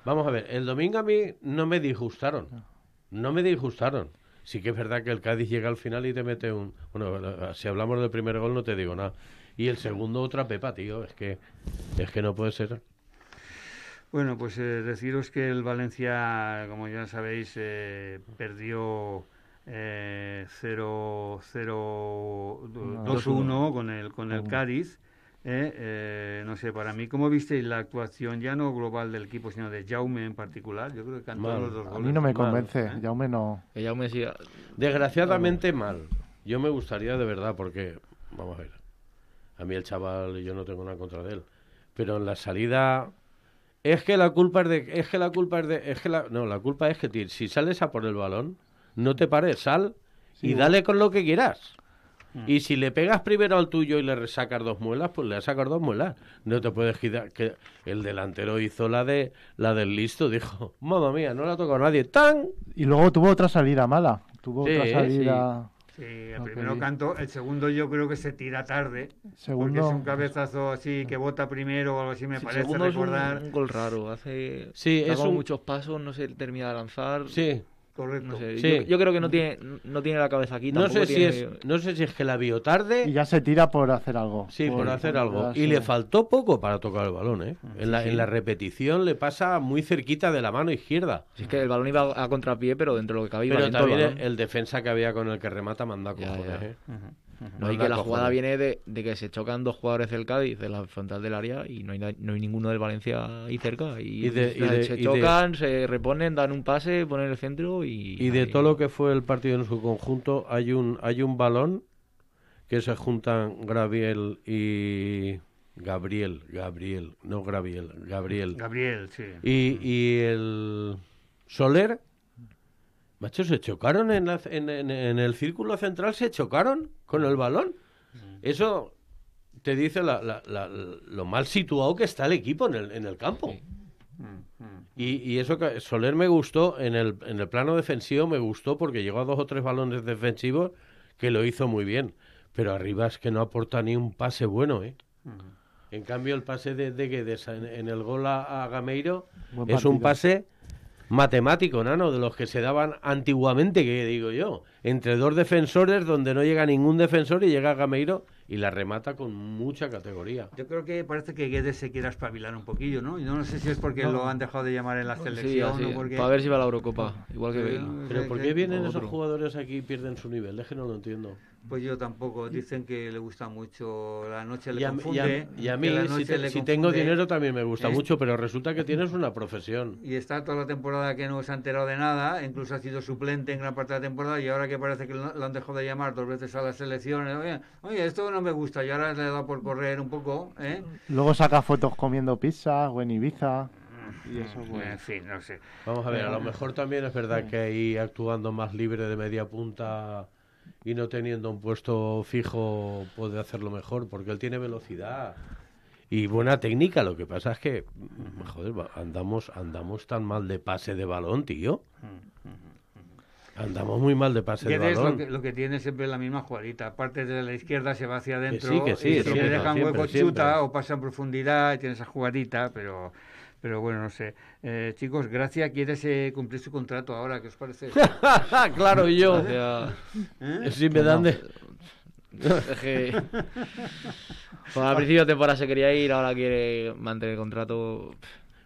B: Vamos a ver, el domingo a mí no me disgustaron. No me disgustaron. Sí que es verdad que el Cádiz llega al final y te mete un... Bueno, si hablamos del primer gol no te digo nada. Y el segundo
A: otra pepa, tío. Es
B: que, es que no puede ser.
A: Bueno, pues eh, deciros que el Valencia, como ya sabéis, eh, perdió 0 0 2 con el, con el Cádiz ¿eh? Eh, no sé, para mí, ¿cómo visteis la actuación ya no global del equipo, sino de Jaume en particular? Yo creo que los A mí no me convence, ¿eh?
D: Jaume no. Desgraciadamente
B: mal. Yo me gustaría de verdad, porque, vamos a ver, a mí el chaval, yo no tengo nada contra de él, pero en la salida... Es que la culpa es de... Es que la culpa es de... Es que no, la culpa es que si sales a por el balón, no te pares, sal y dale con lo que quieras. Mm. Y si le pegas primero al tuyo y le sacas dos muelas, pues le sacas dos muelas. No te puedes quitar. Que el delantero hizo la de la del
A: listo, dijo, [LAUGHS] mamma mía, no la ha tocado nadie. ¡Tan!
D: Y luego tuvo otra salida mala. Tuvo otra salida.
A: Sí. el primero canto, el segundo yo creo que se tira tarde, porque es un cabezazo así que vota primero o algo así me parece recordar. un, gol raro, hace sí, es muchos
C: pasos, no se termina de lanzar. Sí, Correcto. sí. yo,
A: creo que no tiene, no
C: tiene la cabeza aquí. No sé, si es,
B: no sé si es que la vio tarde.
D: Y ya se tira por hacer algo. Sí, por,
B: hacer algo. y le faltó poco para tocar el balón. ¿eh? Ah, en, la, en, la, repetición le pasa muy
C: cerquita de la mano izquierda. es que el balón iba a contrapié, pero dentro de lo que cabía. Pero también el, defensa que había con el que remata manda a no, hay que la jugada viene de, que se chocan dos jugadores del Cádiz de la frontal del área y no hay, no hay ninguno del Valencia ahí cerca. Y, se chocan, se reponen, dan un pase, ponen el centro y.
B: Y de todo lo que fue el partido en su conjunto, hay un, hay un balón que se juntan Graviel y. Gabriel, Gabriel, no Graviel Gabriel. Gabriel, sí. Y, y el Soler, macho, se chocaron en, en, el círculo central, se chocaron el balón. Eso te dice lo mal situado que está el equipo en el, en el campo.
E: Mm, mm.
B: Y, eso que Soler me gustó en el, en el plano defensivo, me gustó porque llegó a dos o tres balones defensivos que lo hizo muy bien. Pero arriba es que no aporta ni un pase bueno, ¿eh? Mm. En cambio, el pase de, de en, el gol a, Gameiro es un pase matemático, nano, de los que se daban antiguamente, que digo yo, entre dos defensores donde no llega ningún defensor y llega Gameiro y la remata con mucha
C: categoría.
A: Yo creo que parece que Guedes se quiere espabilar un poquillo, ¿no? Y no sé si es porque lo han dejado de llamar en la selección o porque... Para ver si va a
C: la Eurocopa, igual que... Pero, Pero ¿por qué vienen esos
B: jugadores aquí y pierden su nivel? Es que no lo entiendo.
A: Pues yo tampoco. Dicen que le gusta mucho. La noche le confunde. Y a, mí, si, tengo dinero,
B: también me gusta mucho, pero resulta que tienes una profesión.
A: Y está toda la temporada que no se ha enterado de nada. Incluso ha sido suplente en gran parte de la temporada. Y ahora que parece que lo han dejado de llamar dos veces a las elecciones. Eh, oye, esto no me gusta. Y ahora le he dado por correr un poco. ¿eh?
D: Luego saca fotos comiendo pizza o en Ibiza.
A: Y eso, mm, pues. En fin, no sé. Vamos a ver, a lo mejor también
B: es verdad que ahí actuando más libre de media punta y no teniendo un puesto fijo puede hacerlo mejor, porque él tiene velocidad y buena técnica. Lo que pasa es que, joder, andamos, andamos tan mal de pase de balón, tío. Andamos muy mal de pase de balón.
A: Lo que, tiene siempre la misma jugadita. Parte de la izquierda se va hacia adentro. sí, sí, si le dejan hueco chuta o pasa en profundidad y tiene esa jugadita, pero pero bueno, no sé. Eh, chicos, gracias. quiere eh, cumplir su contrato ahora, ¿qué os parece? [LAUGHS] claro, y yo. Es Sí, me dan de... al
C: principio de temporada se quería ir, ahora quiere mantener el contrato.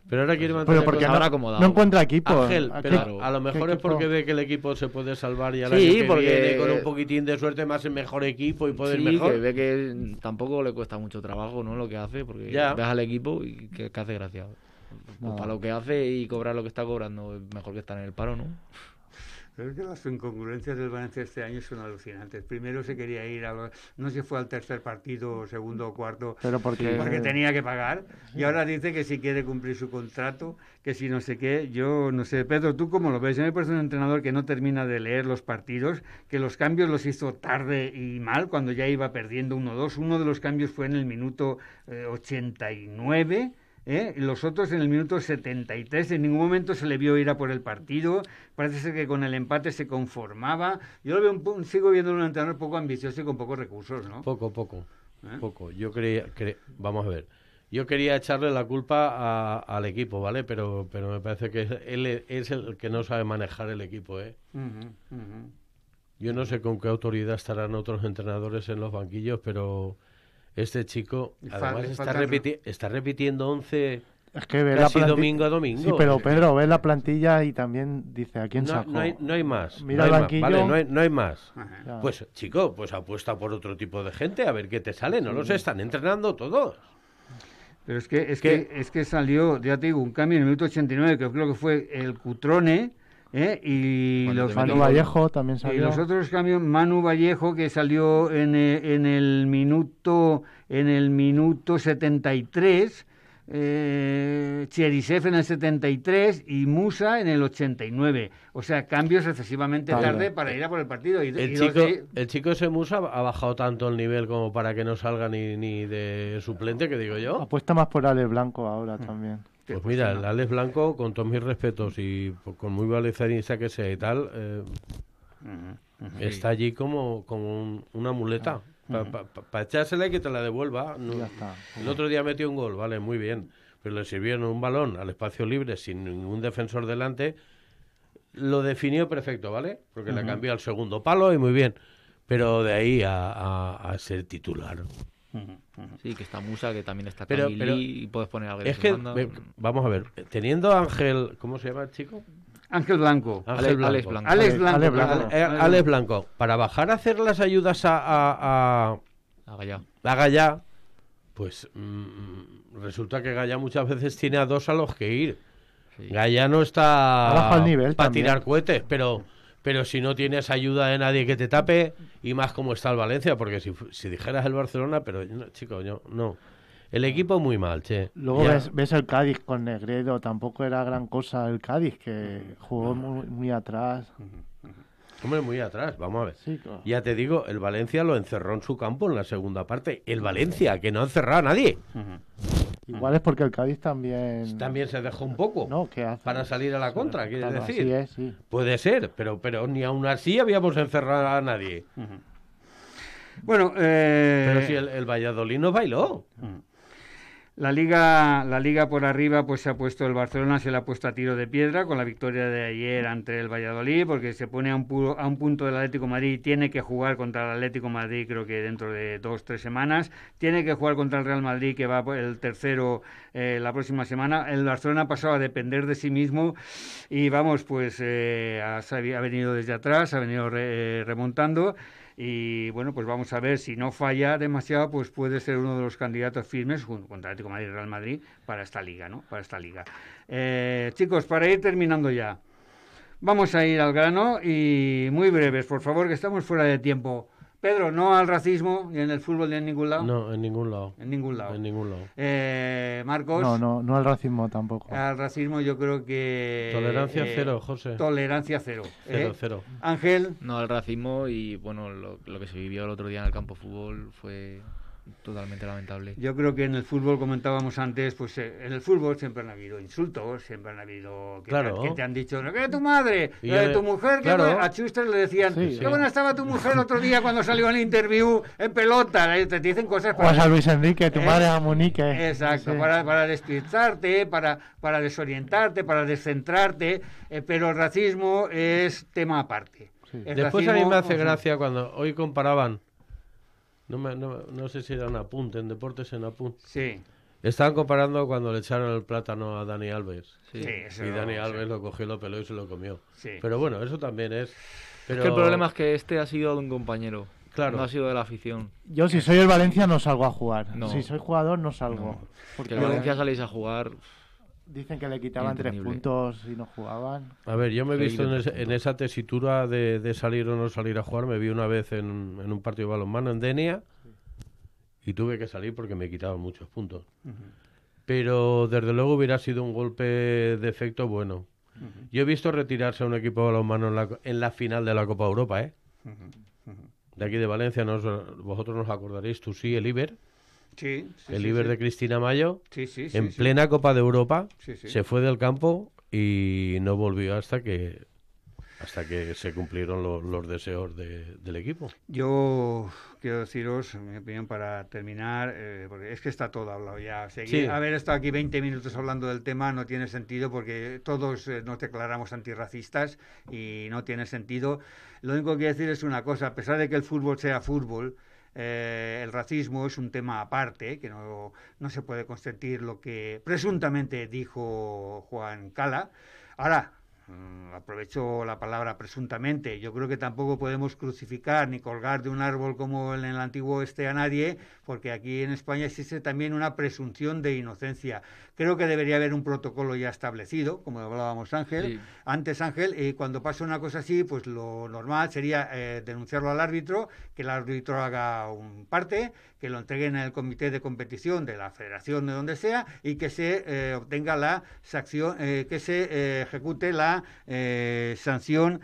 C: Pero ahora quiere mantener el contrato. no, No encuentra equipo. Ángel, a lo mejor es porque ve que el equipo se puede salvar y ahora sí, porque... con un poquitín de
B: suerte más el mejor equipo y poder sí, mejor.
C: ve que tampoco le cuesta mucho trabajo, ¿no? Lo que hace, porque ya. al equipo y que, hace gracia. Pues para lo que hace y cobrar lo que está cobrando, mejor que estar en el paro, ¿no?
A: Creo que las incongruencias del Valencia este año son alucinantes. Primero se quería ir a no se fue al tercer partido, segundo o cuarto, Pero porque... tenía que pagar. Y ahora dice que si quiere cumplir su contrato, que si no sé qué, yo no sé. Pedro, ¿tú cómo lo ves? Yo me un entrenador que no termina de leer los partidos, que los cambios los hizo tarde y mal, cuando ya iba perdiendo 1-2. Uno de los cambios fue en el minuto 89 eh, ¿eh? los otros en el minuto 73. En ningún momento se le vio ir a por el partido. Parece ser que con el empate se conformaba. Yo lo veo un, sigo viendo un entrenador poco ambicioso y con pocos recursos, ¿no? Poco, poco.
B: ¿Eh? Poco. Yo creía. Vamos a ver. Yo quería echarle la culpa al equipo, ¿vale? Pero, pero me parece que él es el que no sabe manejar el equipo, ¿eh? Yo no sé con qué autoridad estarán otros entrenadores en los banquillos, pero este chico, además, está, repitiendo 11 es Casi domingo a domingo. Sí, pero Pedro,
D: ve la plantilla y también dice a quién sacó. No hay, no hay
B: más. Mira banquillo. vale, no, hay,
D: no hay, más.
B: Pues, chico, pues apuesta por otro tipo de gente a ver qué te sale. No los están entrenando
A: todos. Pero es que, es que, es que salió, ya te digo, un cambio en el minuto 89, que creo que fue el Cutrone ¿Eh? Y los también otros cambios, Manu Vallejo que salió en, eh, el minuto en el minuto 73, eh, en el 73 y Musa en el 89. O sea, cambios excesivamente tarde para ir a por el partido. Y, el,
B: chico, ese Musa ha bajado tanto el nivel como para que no salga ni, ni de suplente, que digo yo.
D: Apuesta más por Ale Blanco ahora también.
B: Pues mira, el Alex Blanco, con todos mis respetos y con muy valencianista que sea y tal, eh, está allí como, como una muleta. Ah, Para echársela y que te la devuelva. ya está, el otro día metió un gol, vale, muy bien. Pero le sirvieron un balón al espacio libre sin ningún defensor delante. Lo definió perfecto, ¿vale? Porque la cambió al segundo palo y muy bien. Pero de ahí a ser titular. Sí, que está Musa, que también está pero, y puedes poner algo. Es que, manda. vamos a ver, teniendo a Ángel, ¿cómo se llama el chico? Ángel Blanco. Ángel Blanco. Alex Blanco. Blanco. Para bajar a hacer las ayudas a... A, a, pues mm, resulta que Gaya muchas veces tiene a dos a los que ir. Gaya no está... nivel Para tirar cohetes, pero pero si no tienes ayuda de nadie que te tape, y más como está el Valencia, porque si, si dijeras el Barcelona, pero chico, yo no. El equipo muy mal, che. Luego ves,
D: ves, el Cádiz con Negredo, tampoco era gran cosa el Cádiz, que jugó muy, muy atrás.
B: Hombre, muy atrás, vamos a ver. Ya te digo, el Valencia lo encerró en su campo en la segunda parte. El Valencia, que no ha encerrado a
D: nadie. Igual es porque el Cádiz también... También se dejó un poco no, para
B: salir a la contra, quiere decir. Puede ser, pero, pero ni aún así habíamos encerrado a nadie.
A: Bueno, eh... Pero si el, Valladolid nos bailó. La liga, la liga por arriba pues se ha puesto el Barcelona, se le ha puesto a tiro de piedra con la victoria de ayer ante el Valladolid, porque se pone a un, a un punto del Atlético de Madrid y tiene que jugar contra el Atlético de Madrid creo que dentro de dos, tres semanas. Tiene que jugar contra el Real Madrid que va el tercero eh, la próxima semana. El Barcelona ha pasado a depender de sí mismo y vamos, pues eh, ha, venido desde atrás, ha venido eh, remontando. Y bueno, pues vamos a ver, si no falla demasiado, pues puede ser uno de los candidatos firmes junto con Atlético Madrid y Real Madrid para esta liga, ¿no? Para esta liga. Eh, chicos, para ir terminando ya, vamos a ir al grano y muy breves, por favor, que estamos fuera de tiempo. Pedro, no al racismo y en el fútbol ni en ningún lado. No, en ningún lado. En ningún
B: lado. En ningún lado.
A: Eh, Marcos. No, no, no al racismo tampoco. Al racismo yo creo que... Tolerancia eh, cero, José. Tolerancia cero. Cero, ¿eh? cero. Ángel. No al racismo
C: y bueno, lo, lo que se vivió el otro día en el campo de fútbol fue totalmente lamentable.
A: Yo creo que en el fútbol, comentábamos antes, pues eh, en el fútbol siempre han habido insultos, siempre han habido que, te, han dicho, ¿qué de tu madre? ¿Qué eh, de tu mujer? a Schuster le decían, ¿qué buena estaba tu mujer otro día cuando salió en el interview en pelota? Eh, te dicen cosas para... Pues a Luis Enrique, tu madre a
D: Monique.
A: Exacto, para, para despistarte, para, para desorientarte, para descentrarte, pero el racismo es tema aparte. Después a mí me hace gracia
B: cuando hoy comparaban no, me, no, no, sé si era en apunte, en deportes en apunte. Sí. Estaban comparando cuando le echaron el plátano a Dani Alves. Sí, Y Dani
C: Alves lo cogió, lo peló y se lo comió. Sí. Pero bueno, eso también es. Pero... Es que el problema es que este ha sido de un compañero. Claro. No ha sido de la afición. Yo, si soy el
D: Valencia, no salgo a jugar. No. Si soy jugador, no salgo. Porque el Valencia
C: salís a jugar. Dicen que le quitaban tres
D: puntos y no jugaban. A ver, yo me he visto
B: en, esa tesitura de, salir o no salir a jugar. Me vi una vez en, un partido de balonmano en Denia y tuve que salir porque me quitaban muchos puntos. Pero desde luego hubiera sido un golpe de efecto bueno. Yo he visto retirarse a un equipo de balonmano en la, final de la Copa Europa, ¿eh? De aquí de Valencia, vosotros nos acordaréis, tú sí, el Iber
A: el líder de
B: Cristina Mayo, en plena Copa de Europa, se fue del campo y no volvió hasta que hasta que se cumplieron los deseos del
A: equipo. Yo quiero deciros, en mi opinión, para terminar, eh, porque es que está todo hablado ya. Haber estado aquí 20 minutos hablando del tema no tiene sentido porque todos eh, nos declaramos antirracistas y no tiene sentido. Lo único que quiero decir es una cosa, a pesar de que el fútbol sea fútbol, eh, el racismo es un tema aparte, que no, no se puede consentir lo que presuntamente dijo Juan Cala. Ahora, mm, aprovecho la palabra presuntamente, yo creo que tampoco podemos crucificar ni colgar de un árbol como en el antiguo oeste a nadie, porque aquí en España existe también una presunción de inocencia. Creo que debería haber un protocolo ya establecido, como hablábamos Ángel. Antes Ángel, Y eh, cuando pasa una cosa así, pues lo normal sería eh, denunciarlo al árbitro, que el árbitro haga un parte, que lo entreguen al comité de competición de la federación de donde sea y que se eh, obtenga la sanción, que se ejecute la sanción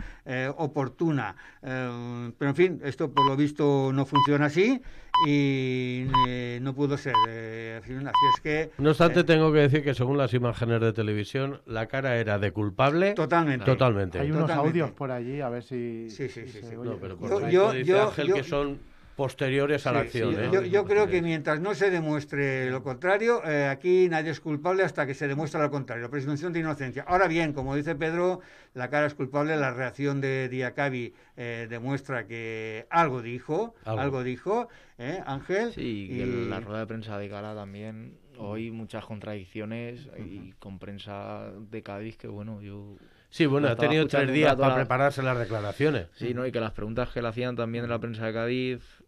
A: oportuna. pero en fin, esto por lo visto no funciona así y eh, no pudo ser. Eh, es que, no obstante, eh,
B: tengo que decir que según las imágenes de televisión, la cara era de culpable. Totalmente. Hay
A: unos audios por allí, a ver si. Sí, sí, sí. que son
B: posteriores a la acción. ¿eh? yo, creo que
A: mientras no se demuestre lo contrario, eh, aquí nadie es culpable hasta que se demuestre lo contrario, presunción de inocencia. Ahora bien, como dice Pedro, la cara es culpable, la reacción de Diacabi eh, demuestra que algo dijo, algo, dijo, ¿eh, Ángel. Sí, y... la rueda de prensa de cara
C: también, hoy muchas contradicciones y con prensa de Cádiz que bueno, yo... Sí, bueno, ha tenido tres días para prepararse las declaraciones. Sí, ¿no? Y que las preguntas que le hacían también en la prensa de Cádiz,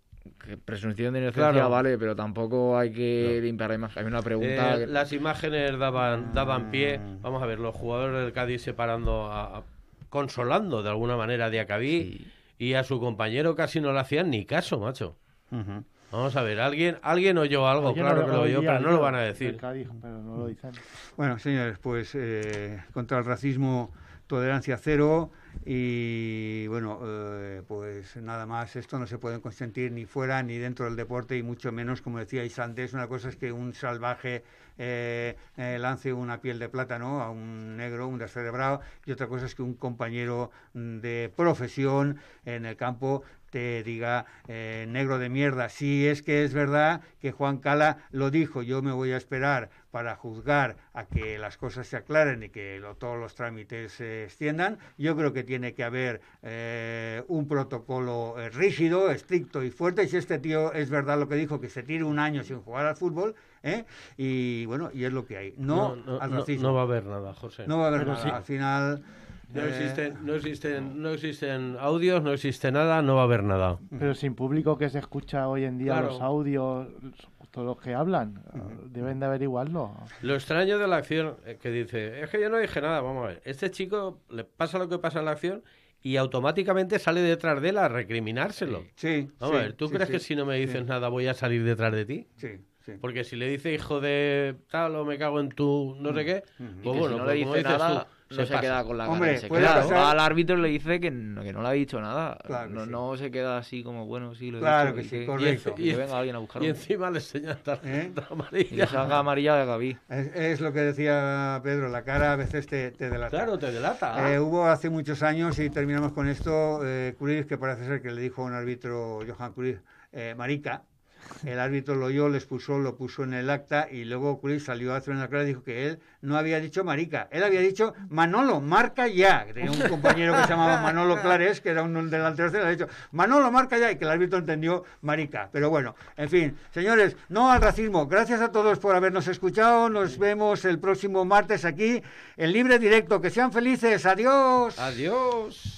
C: presunción de inocencia vale, pero tampoco hay que limpiar la imagen. Hay una eh, pregunta.
B: Las imágenes daban, daban pie. Vamos a ver, los jugadores del Cádiz separando, a, consolando de alguna manera a Diacabí y a su compañero casi no le hacían ni caso, macho. Vamos a ver, alguien, alguien oyó algo, claro que lo oyó, pero no lo van a decir.
A: Bueno, señores, pues eh, contra el racismo, tolerancia cero. Y bueno, eh, pues nada más, esto no se puede consentir ni fuera ni dentro del deporte y mucho menos, como decíais antes, una cosa es que un salvaje eh, eh, lance una piel de plátano a un negro, un descerebrado, y otra cosa es que un compañero mm, de profesión en el campo te diga eh, negro de mierda. Si es que es verdad que Juan Cala lo dijo, yo me voy a esperar para juzgar a que las cosas se aclaren y que todos los trámites se extiendan. Yo creo que tiene que haber eh, un protocolo eh, rígido, estricto y fuerte. Y si este tío es verdad lo que dijo, que se tire un año sin jugar al fútbol, ¿Eh? y bueno, y es lo que hay. No, no, va a haber nada, José. No va a haber nada. Al final no, eh. existen,
B: no, existen, no existen audios, no existe nada, no va a haber nada.
D: Pero sin público que se escucha hoy en día los audios, todos los que hablan, deben de averiguarlo.
B: Lo extraño de la acción es eh, que dice, es que yo no dije nada, vamos a ver, este chico le pasa lo que pasa en la acción y automáticamente sale detrás de él a recriminárselo. Sí. Vamos a ver, ¿tú crees que si no me dices nada voy a salir detrás de ti? Sí. Sí. Porque si le dice hijo de tal o me cago en tu no sé mm. qué, mm. pues bueno, no pues le dice dices nada, no se queda con la cara Al árbitro
C: le dice que no, que no le ha dicho nada. no, no, se queda así como, bueno, sí, lo he claro que sí, correcto. Y, venga alguien a buscarlo. Y encima le enseña tarjeta ¿Eh? [LAUGHS]
A: amarilla. Y amarilla de Gaby. Es, lo que decía Pedro, la cara a veces te, te delata. Claro, te delata. Eh, hubo hace muchos años, y terminamos con esto, eh, que parece ser que le dijo a un árbitro, Johan Curiz, eh, marica, el árbitro lo oyó, lo expulsó, lo puso en el acta y luego Cruz salió a hacer una clara y dijo que él no había dicho marica, él había dicho Manolo, marca ya. Tenía un compañero que se llamaba Manolo Clares, que era un delantero, le ha dicho Manolo, marca ya, y que el árbitro entendió marica. Pero bueno, en fin, señores, no al racismo. Gracias a todos por habernos escuchado. Nos vemos el próximo martes aquí en Libre Directo. Que sean felices. Adiós. Adiós.